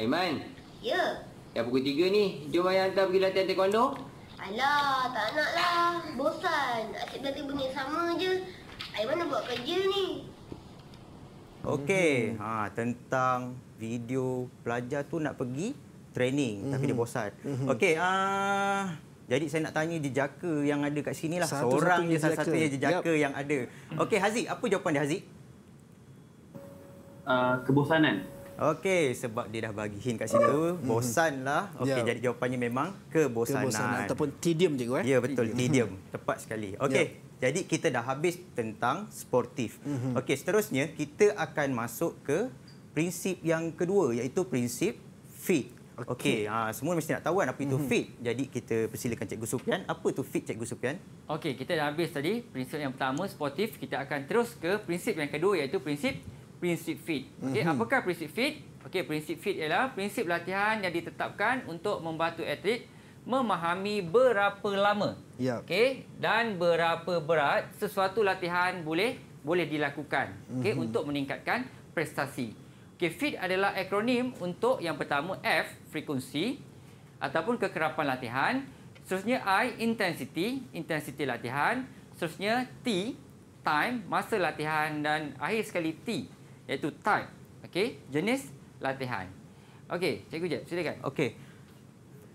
Speaker 4: Aiman.
Speaker 5: Ya? Yeah.
Speaker 2: Dah pukul tiga ni. Jom ayah hantar pergi latihan taekwondo.
Speaker 5: Alah, tak nak lah. Bosan.
Speaker 1: Asyik berarti bunyi sama je. I want buat kerja ni.
Speaker 4: Okey. Mm -hmm. Ha tentang video pelajar tu nak pergi training mm -hmm. tapi dia mhm. bosan. Mm -hmm. Okey, uh, jadi saya nak tanya jejaka yang ada kat sini lah. Seorang je salah satu jejaka yep. yang ada. Okey, Haziq, apa jawapan dia Haziq? Uh, kebosanan. Okey, sebab dia dah bagi hint kat situ, mhm. bosanlah. Okey, yep. jadi jawapannya memang kebosanan. Kebosanan ataupun tedium je kau eh. Ya, betul, tedium. Tepat sekali. Okey. Yep. Jadi kita dah habis tentang sportif. Mm-hmm. Okey, seterusnya kita akan masuk ke prinsip yang kedua iaitu prinsip fit. Okey, okay. ha, semua mesti nak tahu kan apa itu mm-hmm. fit. Jadi kita persilakan Cikgu Supian, apa itu fit Cikgu Supian?
Speaker 2: Okey, kita dah habis tadi prinsip yang pertama sportif, kita akan terus ke prinsip yang kedua iaitu prinsip prinsip fit.
Speaker 1: Okey, mm-hmm. apakah
Speaker 2: prinsip fit? Okey, prinsip fit ialah prinsip latihan yang ditetapkan untuk membantu atlet memahami berapa lama ya. okay, dan berapa berat sesuatu latihan boleh boleh dilakukan okay, mm -hmm. untuk meningkatkan prestasi. Okay, FIT adalah akronim untuk yang pertama F, frekuensi ataupun kekerapan latihan. Seterusnya I, intensity, intensity latihan. Seterusnya T, time, masa latihan dan akhir sekali T iaitu time. Okey, jenis latihan. Okey, cikgu je, silakan. Okey.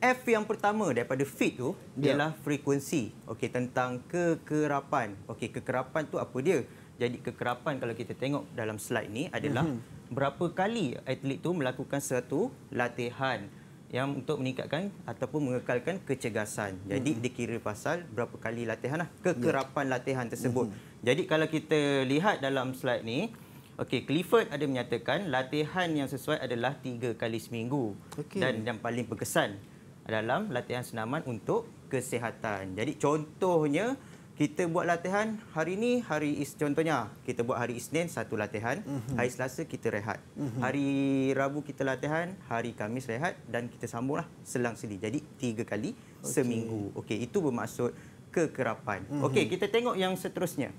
Speaker 4: F yang pertama daripada fit tu ialah frekuensi. Okey tentang kekerapan. Okey kekerapan tu apa dia? Jadi kekerapan kalau kita tengok dalam slide ni adalah mm-hmm. berapa kali atlet tu melakukan satu latihan yang untuk meningkatkan ataupun mengekalkan kecergasan. Jadi mm-hmm. dikira pasal berapa kali latihan lah kekerapan yeah. latihan tersebut. Mm-hmm. Jadi kalau kita lihat dalam slide ni Okey, Clifford ada menyatakan latihan yang sesuai adalah tiga kali seminggu okay. dan yang paling berkesan dalam latihan senaman untuk kesihatan. Jadi contohnya kita buat latihan hari ini hari is contohnya kita buat hari Isnin satu latihan, mm -hmm. hari Selasa kita rehat. Mm -hmm. Hari Rabu kita latihan, hari Kamis rehat dan kita sambunglah selang seli. Jadi tiga kali okay. seminggu. Okey, itu bermaksud kekerapan. Mm -hmm. Okey, kita tengok yang seterusnya.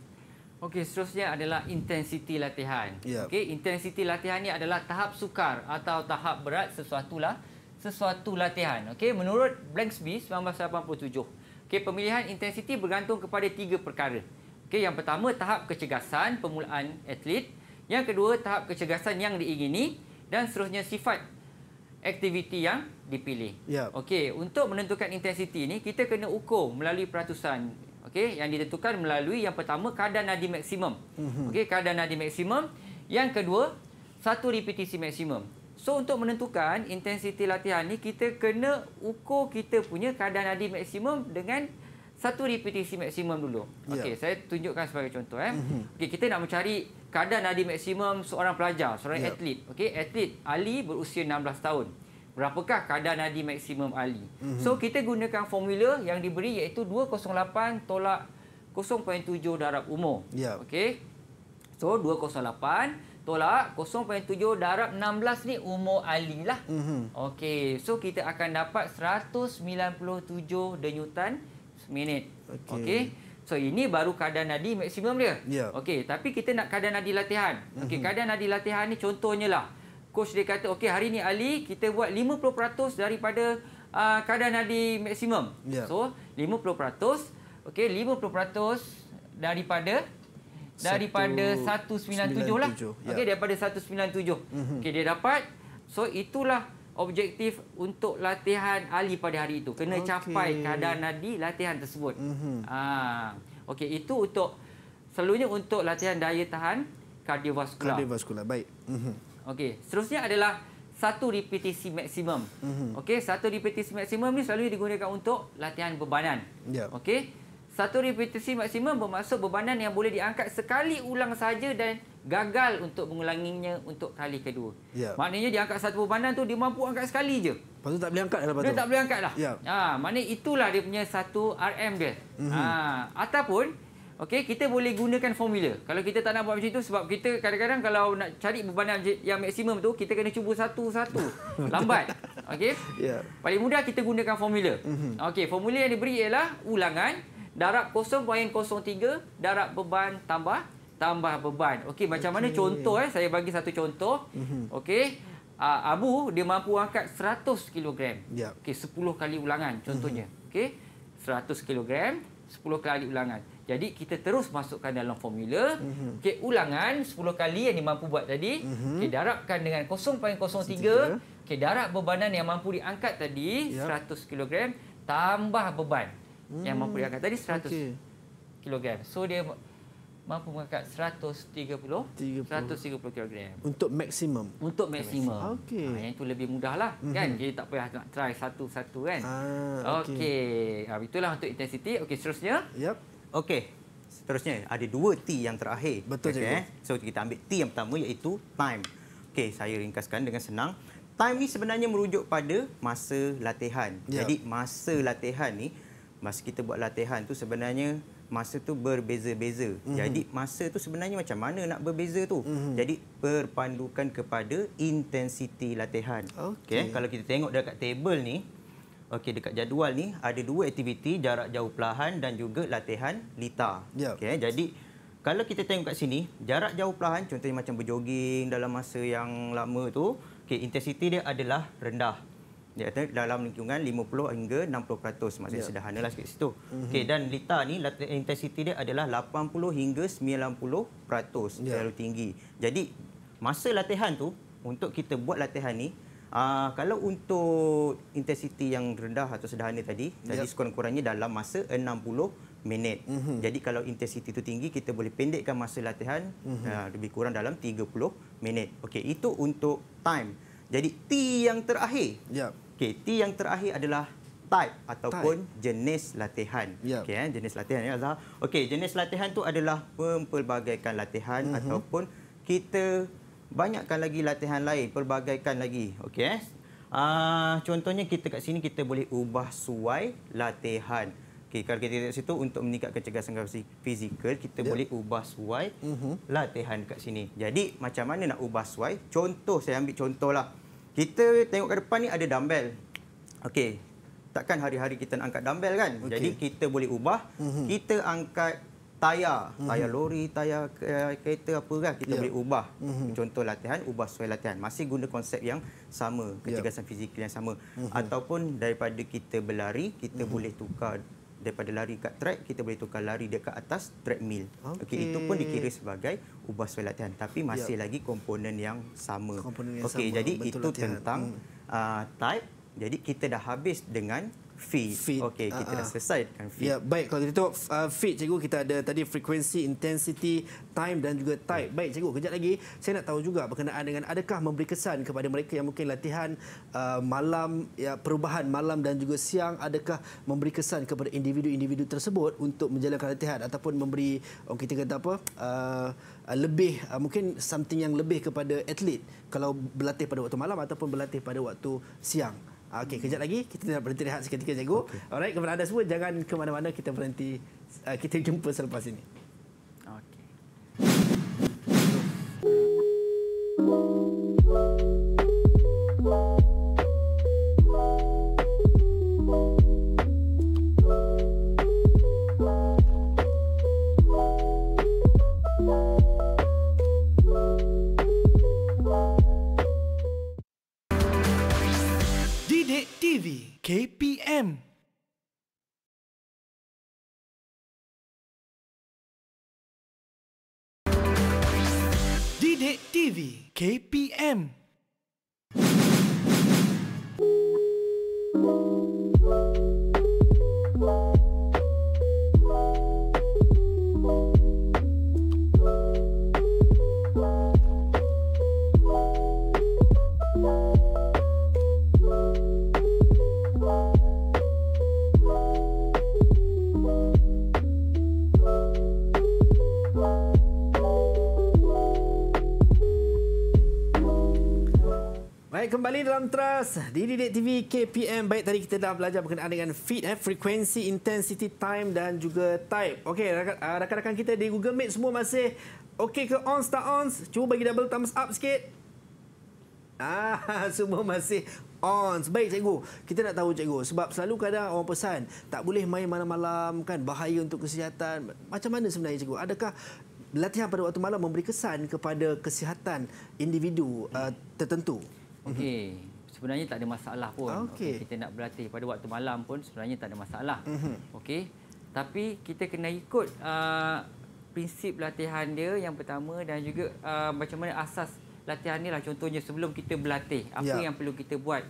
Speaker 2: Okey, seterusnya adalah intensiti latihan. Yep. Okey, intensiti latihan ni adalah tahap sukar atau tahap berat sesuatu lah sesuatu latihan. Okey, menurut Blanksby 1987, okey pemilihan intensiti bergantung kepada tiga perkara. Okey, yang pertama tahap kecergasan permulaan atlet, yang kedua tahap kecergasan yang diingini dan seterusnya sifat aktiviti yang dipilih. Yep. Ya. Okey, untuk menentukan intensiti ini kita kena ukur melalui peratusan okey yang ditentukan melalui yang pertama kadar nadi maksimum. Mhm. Okey, kadar nadi maksimum, yang kedua satu repetisi maksimum. So untuk menentukan intensiti latihan ni kita kena ukur kita punya kadar nadi maksimum dengan satu repetisi maksimum dulu. Yeah. Okey, saya tunjukkan sebagai contoh eh. Mhm. Okey, kita nak mencari kadar nadi maksimum seorang pelajar, seorang yeah. atlet. Okey, atlet Ali berusia 16 tahun. Berapakah kadar nadi maksimum Ali? Mm -hmm. So kita gunakan formula yang diberi iaitu 208 tolak 0.7 darab umur. Yeah. Okey. So 208 tolak 0.7 darab 16 ni umur Ali lah. Mm -hmm. Okey, so kita akan dapat 197 denyutan minit. Okey. Okay. So ini baru kadar nadi maksimum dia. Yeah. Okey, tapi kita nak kadar nadi latihan. Okey, mm -hmm. kadar nadi latihan ni contohnya lah. Coach dia kata, okey hari ni Ali kita buat 50% daripada uh, ah, kadar nadi maksimum. Yeah. So 50%, okey 50% daripada daripada 197 lah. Ya. Okey daripada 197. Mhm. Okey dia dapat. So itulah objektif untuk latihan Ali pada hari itu. Kena okay. capai kadar nadi latihan tersebut. Ah. Okey itu untuk selalunya untuk latihan daya tahan kardiovaskular.
Speaker 1: Kardiovaskular. Baik. Mhm.
Speaker 2: Okey, seterusnya adalah satu repetisi maksimum. Okey, satu repetisi maksimum ni selalu digunakan untuk latihan bebanan. Ya. Okey. Satu repetisi maksimum bermaksud bebanan yang boleh diangkat sekali ulang saja dan gagal untuk mengulanginya untuk kali kedua. Ya. Maknanya diangkat satu bebanan tu dia mampu angkat sekali je. Lepas tu tak boleh angkat lah. Dia tak boleh angkat lah. Ya. Ha, maknanya itulah dia punya satu RM dia. Mm -hmm. ha, ataupun okay, kita boleh gunakan formula. Kalau kita tak nak buat macam tu sebab kita kadang-kadang kalau nak cari bebanan yang maksimum tu kita kena cuba satu-satu. Lambat. Okay? Ya. Paling mudah kita gunakan formula. Mm -hmm. okay, formula yang diberi ialah ulangan darab 0.03 darab beban tambah tambah beban. Okey macam okay. mana contoh eh saya bagi satu contoh. Mhm. Okey. Uh, abu dia mampu angkat 100 kg. Yep. Okey 10 kali ulangan contohnya. Mhm. Okey 100 kg 10 kali ulangan. Jadi kita terus masukkan dalam formula. Mhm. Okey ulangan 10 kali yang dia mampu buat tadi okey darabkan dengan 0.03 okey darab bebanan yang mampu diangkat tadi yep. 100 kg tambah beban hmm. yang mampu hmm. diangkat tadi 100 okay. kilogram. So dia mampu mengangkat 130 30. 130 kilogram.
Speaker 1: Untuk maksimum. Untuk maksimum.
Speaker 2: Okey. Ha, yang itu lebih mudahlah mm-hmm. kan. Jadi tak payah nak try
Speaker 4: satu-satu kan.
Speaker 2: Ah, okey.
Speaker 4: Okay. Ha, ah, itulah untuk intensity. Okey, seterusnya. Yep. Okey. Seterusnya ada dua T yang terakhir. Betul okay, eh? So kita ambil T yang pertama iaitu time. Okey, saya ringkaskan dengan senang. Time ni sebenarnya merujuk pada masa latihan. Yep. Ya. Jadi masa latihan ni masa kita buat latihan tu sebenarnya masa tu berbeza-beza. Mm-hmm. Jadi masa tu sebenarnya macam mana nak berbeza tu? Mm-hmm. Jadi perpandukan kepada intensiti latihan. Okey. Okay. Kalau kita tengok dekat table ni, okey dekat jadual ni ada dua aktiviti jarak jauh pelahan dan juga latihan lita. Yep. Okey. Jadi kalau kita tengok kat sini, jarak jauh pelahan contohnya macam berjoging dalam masa yang lama tu, okey intensiti dia adalah rendah iaitu dalam lingkungan 50 hingga 60% maksudnya ya. sederhanalah sikit situ. Mm-hmm. Okey dan litar ni intensiti dia adalah 80 hingga 90% peratus ya. terlalu tinggi. Jadi masa latihan tu untuk kita buat latihan ni Uh, kalau untuk intensiti yang rendah atau sederhana tadi, yep. Ya. tadi sekurang-kurangnya dalam masa 60 minit. Mm-hmm. Jadi kalau intensiti itu tinggi, kita boleh pendekkan masa latihan mm-hmm. uh, lebih kurang dalam 30 minit. Okey, itu untuk time. Jadi T yang terakhir. Yep. Ya. Okey, T yang terakhir adalah type ataupun type. jenis latihan. Yep. Okey, eh? jenis latihan ya Azhar. Okey, jenis latihan tu adalah mempelbagaikan latihan mm -hmm. ataupun kita banyakkan lagi latihan lain, pelbagaikan lagi. Okey, eh? uh, contohnya kita kat sini kita boleh ubah suai latihan. Okey, kalau kita kat situ untuk meningkatkan kecergasan fizikal, kita yep. boleh ubah suai mm -hmm. latihan kat sini. Jadi, macam mana nak ubah suai? Contoh, saya ambil contohlah. lah. Kita tengok ke depan ni ada dumbbell. Okey. Takkan hari-hari kita nak angkat dumbbell kan? Okay. Jadi kita boleh ubah. Mm -hmm. Kita angkat tayar. Mhm. Tayar mm -hmm. lori, tayar kereta apa kan? Kita yeah. boleh ubah. Mm -hmm. Contoh latihan, ubah sesuai latihan. Masih guna konsep yang sama. Ya. Ketegasan yeah. fizikal yang sama. Mm -hmm. Ataupun daripada kita berlari, kita mm -hmm. boleh tukar daripada lari kat track kita boleh tukar lari dekat atas treadmill. Okey okay, itu pun dikira sebagai ubah sesuai latihan tapi masih yep. lagi komponen yang sama. Okey jadi itu latihan. tentang hmm. uh, type. Jadi kita dah habis dengan feed. feed. Okey, kita uh dah ah. selesai dengan feed. Ya,
Speaker 1: baik kalau begitu uh, ah, feed cikgu kita ada tadi frequency, intensity, time dan juga type. Baik cikgu, kejap lagi saya nak tahu juga berkenaan dengan adakah memberi kesan kepada mereka yang mungkin latihan uh, malam ya perubahan malam dan juga siang adakah memberi kesan kepada individu-individu tersebut untuk menjalankan latihan ataupun memberi orang kita kata apa? Uh, lebih uh, mungkin something yang lebih kepada atlet kalau berlatih pada waktu malam ataupun berlatih pada waktu siang. Ah, okey, kejap lagi kita nak berhenti rehat seketika cikgu. Okay. Alright, kepada anda semua jangan ke mana-mana kita berhenti uh, kita jumpa selepas ini. Okey.
Speaker 5: Navy KPM
Speaker 2: Didik TV KPM Thank you.
Speaker 1: Baik kembali dalam teras di Didik TV KPM. Baik tadi kita dah belajar berkenaan dengan feed eh frequency, intensity, time dan juga type. Okey, ah, rakan-rakan kita di Google Meet semua masih okey ke on start on? Cuba bagi double thumbs up sikit. Ah, semua masih on. Baik cikgu, kita nak tahu cikgu sebab selalu kadang orang pesan tak boleh main malam-malam kan bahaya untuk kesihatan. Macam mana sebenarnya cikgu? Adakah latihan pada waktu malam memberi kesan kepada kesihatan individu uh, tertentu?
Speaker 2: Okey. Mhm. Sebenarnya tak ada masalah pun. Ah, okay. Okay. Kita nak berlatih pada waktu malam pun sebenarnya tak ada masalah. Mhm. Okey. Tapi kita kena ikut uh, prinsip latihan dia yang pertama dan juga uh, macam mana asas latihan ni lah contohnya sebelum kita berlatih apa yeah. yang perlu kita buat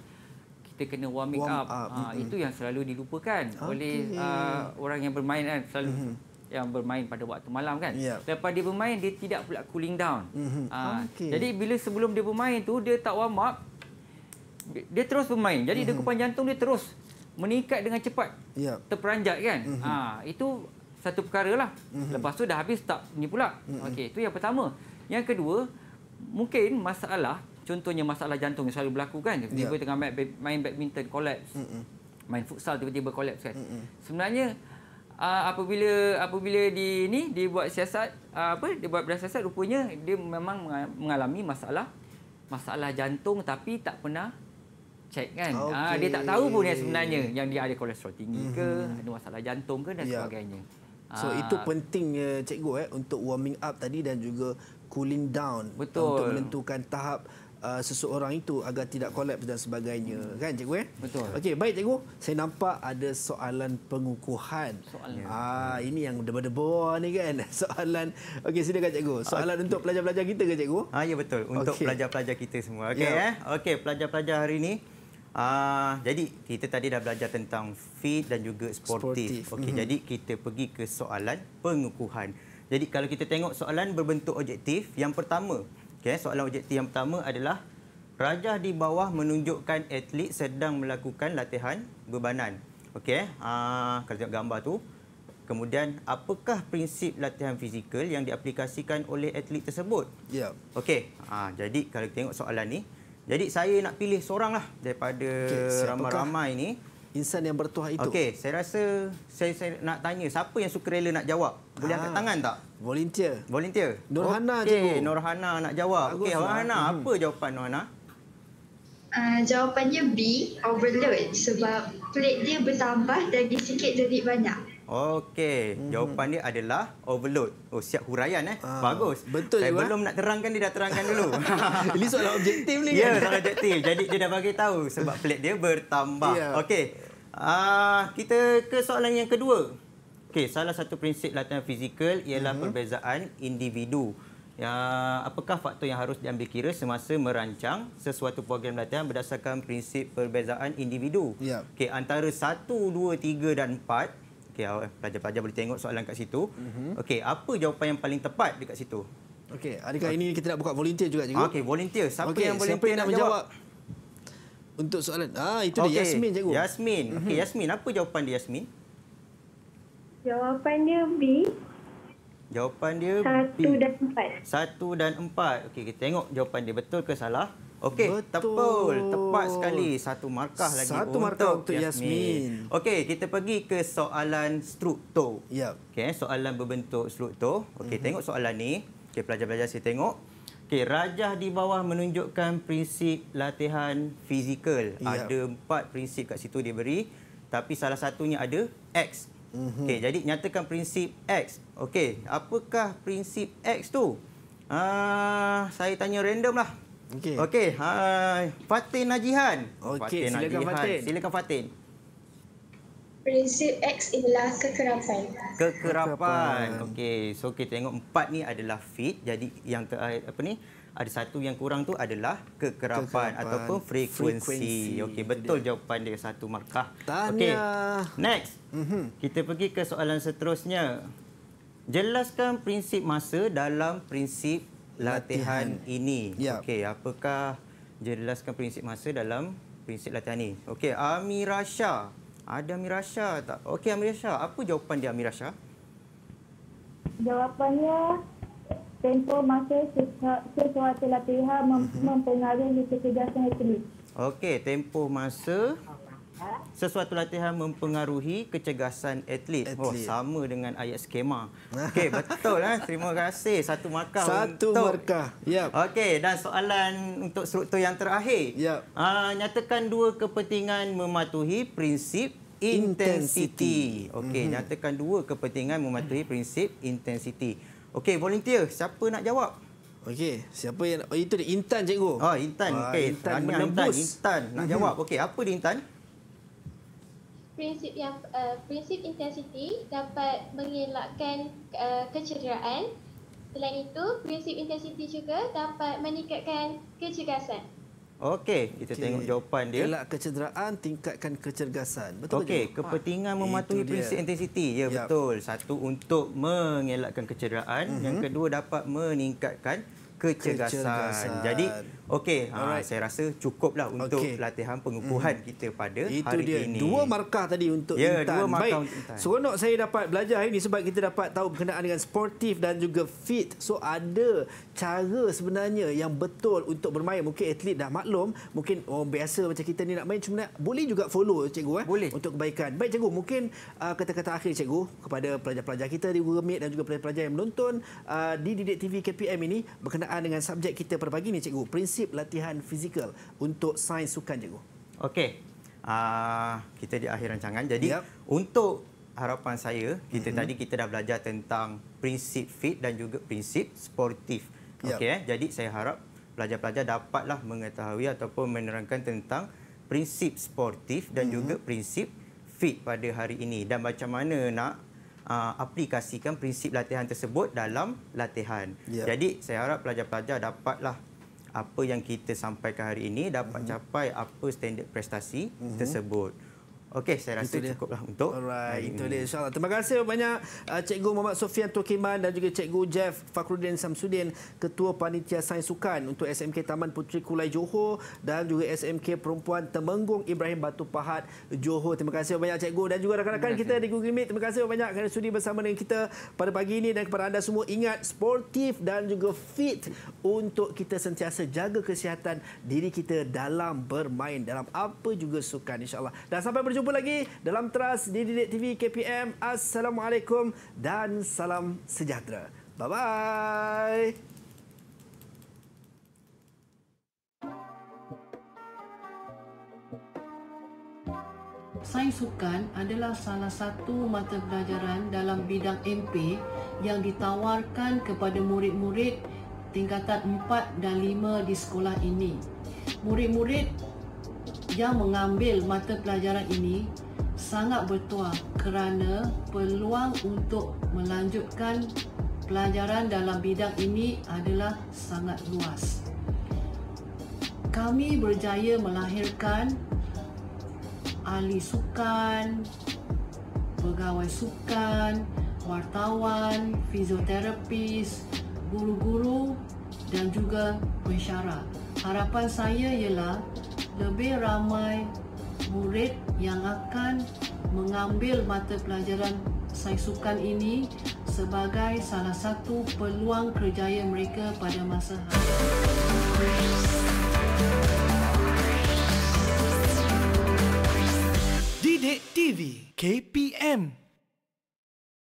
Speaker 2: kita kena warming warm up, up. Ha, mm-hmm. itu yang selalu dilupakan okay. oleh uh, orang yang bermain kan selalu mm-hmm yang bermain pada waktu malam kan. Yep. Lepas dia bermain dia tidak pula cooling down. Mm -hmm. uh, okay. Jadi bila sebelum dia bermain tu dia tak warm up dia terus bermain. Jadi mm -hmm. dekupan jantung dia terus meningkat dengan cepat. Yep. Terperanjat kan. Mm -hmm. uh, itu satu perkara lah. Mm -hmm. Lepas tu dah habis tak ni pula. Mm -hmm. Okey, itu yang pertama. Yang kedua, mungkin masalah contohnya masalah jantung yang selalu berlaku kan. Dia yep. tengah main badminton collapse. Mm -hmm. Main futsal tiba-tiba collapse kan. Mm -hmm. Sebenarnya Ah, apabila apabila di ni dibuat siasat ah, apa dibuat berdasarkan rupanya dia memang mengalami masalah masalah jantung tapi tak pernah cek kan ah, okay. ha, dia tak tahu pun yang sebenarnya yang dia ada kolesterol tinggi ke mm-hmm. ada masalah jantung ke dan yeah. sebagainya so ha. itu
Speaker 1: pentingnya cikgu eh untuk warming up tadi dan juga cooling down Betul. untuk menentukan tahap uh, seseorang itu agar tidak kolaps dan sebagainya hmm. kan cikgu ya betul okey baik cikgu saya nampak ada soalan pengukuhan soalan ah ini yang debar-debar ni kan soalan okey sini silakan cikgu soalan okay. untuk pelajar-pelajar kita ke cikgu
Speaker 4: ah ya betul untuk pelajar-pelajar kita semua okey yeah. eh okey pelajar-pelajar hari ini Uh, ah, jadi kita tadi dah belajar tentang fit dan juga sportif. sportif. Okey, mm. jadi kita pergi ke soalan pengukuhan. Jadi kalau kita tengok soalan berbentuk objektif, yang pertama, Okey, soalan objektif yang pertama adalah rajah di bawah menunjukkan atlet sedang melakukan latihan bebanan. Okey, ah, kalau tengok gambar tu. Kemudian, apakah prinsip latihan fizikal yang diaplikasikan oleh atlet tersebut? Ya. Yeah. Okey, ah, jadi kalau tengok soalan ni, jadi saya nak pilih seoranglah daripada ramai-ramai okay, ni insan yang bertuah itu. Okey, saya rasa saya, saya nak tanya siapa yang suka rela nak jawab? Boleh ah, angkat tangan tak? Volunteer. Volunteer. Nurhana okay, je. Okey, Nurhana nak jawab. Okey, Nurhana, hmm. apa jawapan Nurhana?
Speaker 2: Uh, jawapannya B, overload sebab plate dia bertambah dari sikit jadi banyak.
Speaker 4: Okey, mm-hmm. jawapan dia adalah overload. Oh, siap huraian eh. Ah, Bagus. Betul Saya belum nak terangkan dia dah terangkan dulu. Ini soalan objektif ni. Ya, soalan objektif. Jadi dia dah bagi tahu sebab pelik dia bertambah. Yeah. Okey. Ah, uh, kita ke soalan yang kedua. Okey, salah satu prinsip latihan fizikal ialah mm-hmm. perbezaan individu. Ya, apakah faktor yang harus diambil kira semasa merancang sesuatu program latihan berdasarkan prinsip perbezaan individu? Yeah. Okey, antara 1, 2, 3 dan 4 KL pelajar-pelajar boleh tengok soalan kat situ. Mm-hmm. Okey, apa jawapan yang paling tepat dekat situ?
Speaker 1: Okey, adakah okay. ini kita nak buka
Speaker 4: volunteer juga cikgu? Okey, volunteer. Siapa okay, yang volunteer siapa nak, nak menjawab? menjawab? Untuk soalan. Ah, itu okay. dia Yasmin cikgu. Yasmin. Okey, mhm. Yasmin, apa jawapan dia Yasmin?
Speaker 3: Jawapan dia B.
Speaker 4: Jawapan dia satu B. Satu dan empat. Satu dan empat. Okey, kita tengok jawapan dia betul ke salah. Okey, tepul. Tepat sekali. Satu markah lagi Satu untuk, markah untuk Yasmin. Yasmin. Okey, kita pergi ke soalan struktur. Ya. Okey, soalan berbentuk struktur. Okey, mm -hmm. tengok soalan ni. Okey, pelajar-pelajar saya tengok. Okey, rajah di bawah menunjukkan prinsip latihan fizikal. Ya. Ada empat prinsip kat situ dia beri. Tapi salah satunya ada X. Mm -hmm. Okey, jadi nyatakan prinsip X. Okey, apakah prinsip X tu? Ah, uh, Saya tanya random lah. Okey. Okey, ha Fatin Najihan. Okey, silakan Najihan. Fatin. Silakan Fatin.
Speaker 3: Prinsip X ialah kekerapan. Kekerapan.
Speaker 4: Okey. So kita tengok empat ni adalah fit. Jadi yang terakhir eh, apa ni? Ada satu yang kurang tu adalah kekerapan, kekerapan. ataupun frekuensi. Okey, betul dia. jawapan dia satu markah. Okey. Next. Mm -hmm. Kita pergi ke soalan seterusnya. Jelaskan prinsip masa dalam prinsip latihan ini. Ya. Okey, apakah jelaskan prinsip masa dalam prinsip latihan ini? Okey, Amirasha. Ada Amirasha tak? Okey, Amirasha, apa jawapan dia Amirasha?
Speaker 3: Jawapannya tempo masa sesuatu latihan mhm. mempengaruhi kecerdasan atlet.
Speaker 4: Okey, tempo masa sesuatu latihan mempengaruhi kecergasan atlet. Oh, atlet. Oh, sama dengan ayat skema. Okey, betul lah. Terima kasih. Satu markah. Satu untuk... markah. Yep. Okey, dan soalan untuk struktur yang terakhir. Yep. Uh, ah, nyatakan dua kepentingan mematuhi prinsip intensity. Okey, mm-hmm. nyatakan dua kepentingan mematuhi prinsip intensity. Okey, volunteer, siapa nak jawab? Okey, siapa yang oh, itu Intan cikgu. Oh, Intan. Ah, Okey, Intan Intan, Intan nak mhm. jawab. Okey, apa dia Intan?
Speaker 3: prinsip yang uh, prinsip intensiti dapat mengelakkan uh, eh, kecederaan. Selain itu, prinsip intensiti juga dapat meningkatkan kecergasan.
Speaker 4: Okey, kita okay. tengok jawapan dia. Elak
Speaker 1: kecederaan, tingkatkan kecergasan. Betul Okey, kepentingan mematuhi Itu prinsip dia. intensiti. Ya, yep.
Speaker 4: betul. Satu untuk mengelakkan kecederaan, mm -hmm. yang mhm. kedua dapat meningkatkan kecergasan. Jadi okey, ha, saya rasa cukuplah untuk okay. latihan pengukuhan mm. kita pada Itu hari dia. ini. Itu dia dua markah
Speaker 1: tadi untuk yeah, Intan. Dua markah Baik. Untuk Intan.
Speaker 4: Seronok saya dapat belajar ini sebab kita dapat tahu berkenaan
Speaker 1: dengan sportif dan juga fit. So ada cara sebenarnya yang betul untuk bermain. Mungkin atlet dah maklum, mungkin orang biasa macam kita ni nak main cuma nak, boleh juga follow cikgu eh boleh. untuk kebaikan. Baik cikgu, mungkin uh, kata-kata uh, akhir cikgu kepada pelajar-pelajar kita di Guru Remit dan juga pelajar-pelajar yang menonton uh, di Didik TV KPM ini berkenaan berkenaan dengan subjek kita pada pagi ini, cikgu. Prinsip latihan fizikal untuk sains sukan, cikgu.
Speaker 4: Okey. Uh, kita di akhir rancangan. Jadi, yep. untuk harapan saya, kita mm -hmm. tadi kita dah belajar tentang prinsip fit dan juga prinsip sportif. Yep. Okey, eh? jadi saya harap pelajar-pelajar dapatlah mengetahui ataupun menerangkan tentang prinsip sportif dan mm -hmm. juga prinsip fit pada hari ini. Dan macam mana nak uh, aplikasikan prinsip latihan tersebut dalam latihan. Yeah. Jadi saya harap pelajar-pelajar dapatlah apa yang kita sampaikan hari ini dapat mm-hmm. capai apa standard prestasi mm-hmm. tersebut. Okey, saya rasa itu cukuplah dia. Lah untuk Alright, itu ini. dia insyaAllah. Terima kasih banyak uh, Cikgu Muhammad Sofian
Speaker 1: Tokiman dan juga Cikgu Jeff Fakhrudin, Samsudin, Ketua Panitia Sains Sukan untuk SMK Taman Puteri Kulai Johor dan juga SMK Perempuan Temenggung Ibrahim Batu Pahat Johor. Terima kasih banyak Cikgu dan juga rakan-rakan kita di Google Meet. Terima kasih banyak kerana sudi bersama dengan kita pada pagi ini dan kepada anda semua ingat sportif dan juga fit untuk kita sentiasa jaga kesihatan diri kita dalam bermain dalam apa juga sukan insyaAllah. Dan sampai berjumpa berjumpa lagi dalam Teras di Didik TV KPM. Assalamualaikum dan salam sejahtera. Bye-bye.
Speaker 3: Sains sukan adalah salah satu mata pelajaran dalam bidang MP yang ditawarkan kepada murid-murid tingkatan 4 dan 5 di sekolah ini. Murid-murid yang mengambil mata pelajaran ini sangat bertuah kerana peluang untuk melanjutkan pelajaran dalam bidang ini adalah sangat luas. Kami berjaya melahirkan ahli sukan, pegawai sukan, wartawan, fizioterapis, guru-guru dan juga pensyarah. Harapan saya ialah lebih ramai murid yang akan mengambil mata pelajaran saisukan ini sebagai salah satu peluang kerjaya mereka pada masa hadapan.
Speaker 5: Didik TV KPM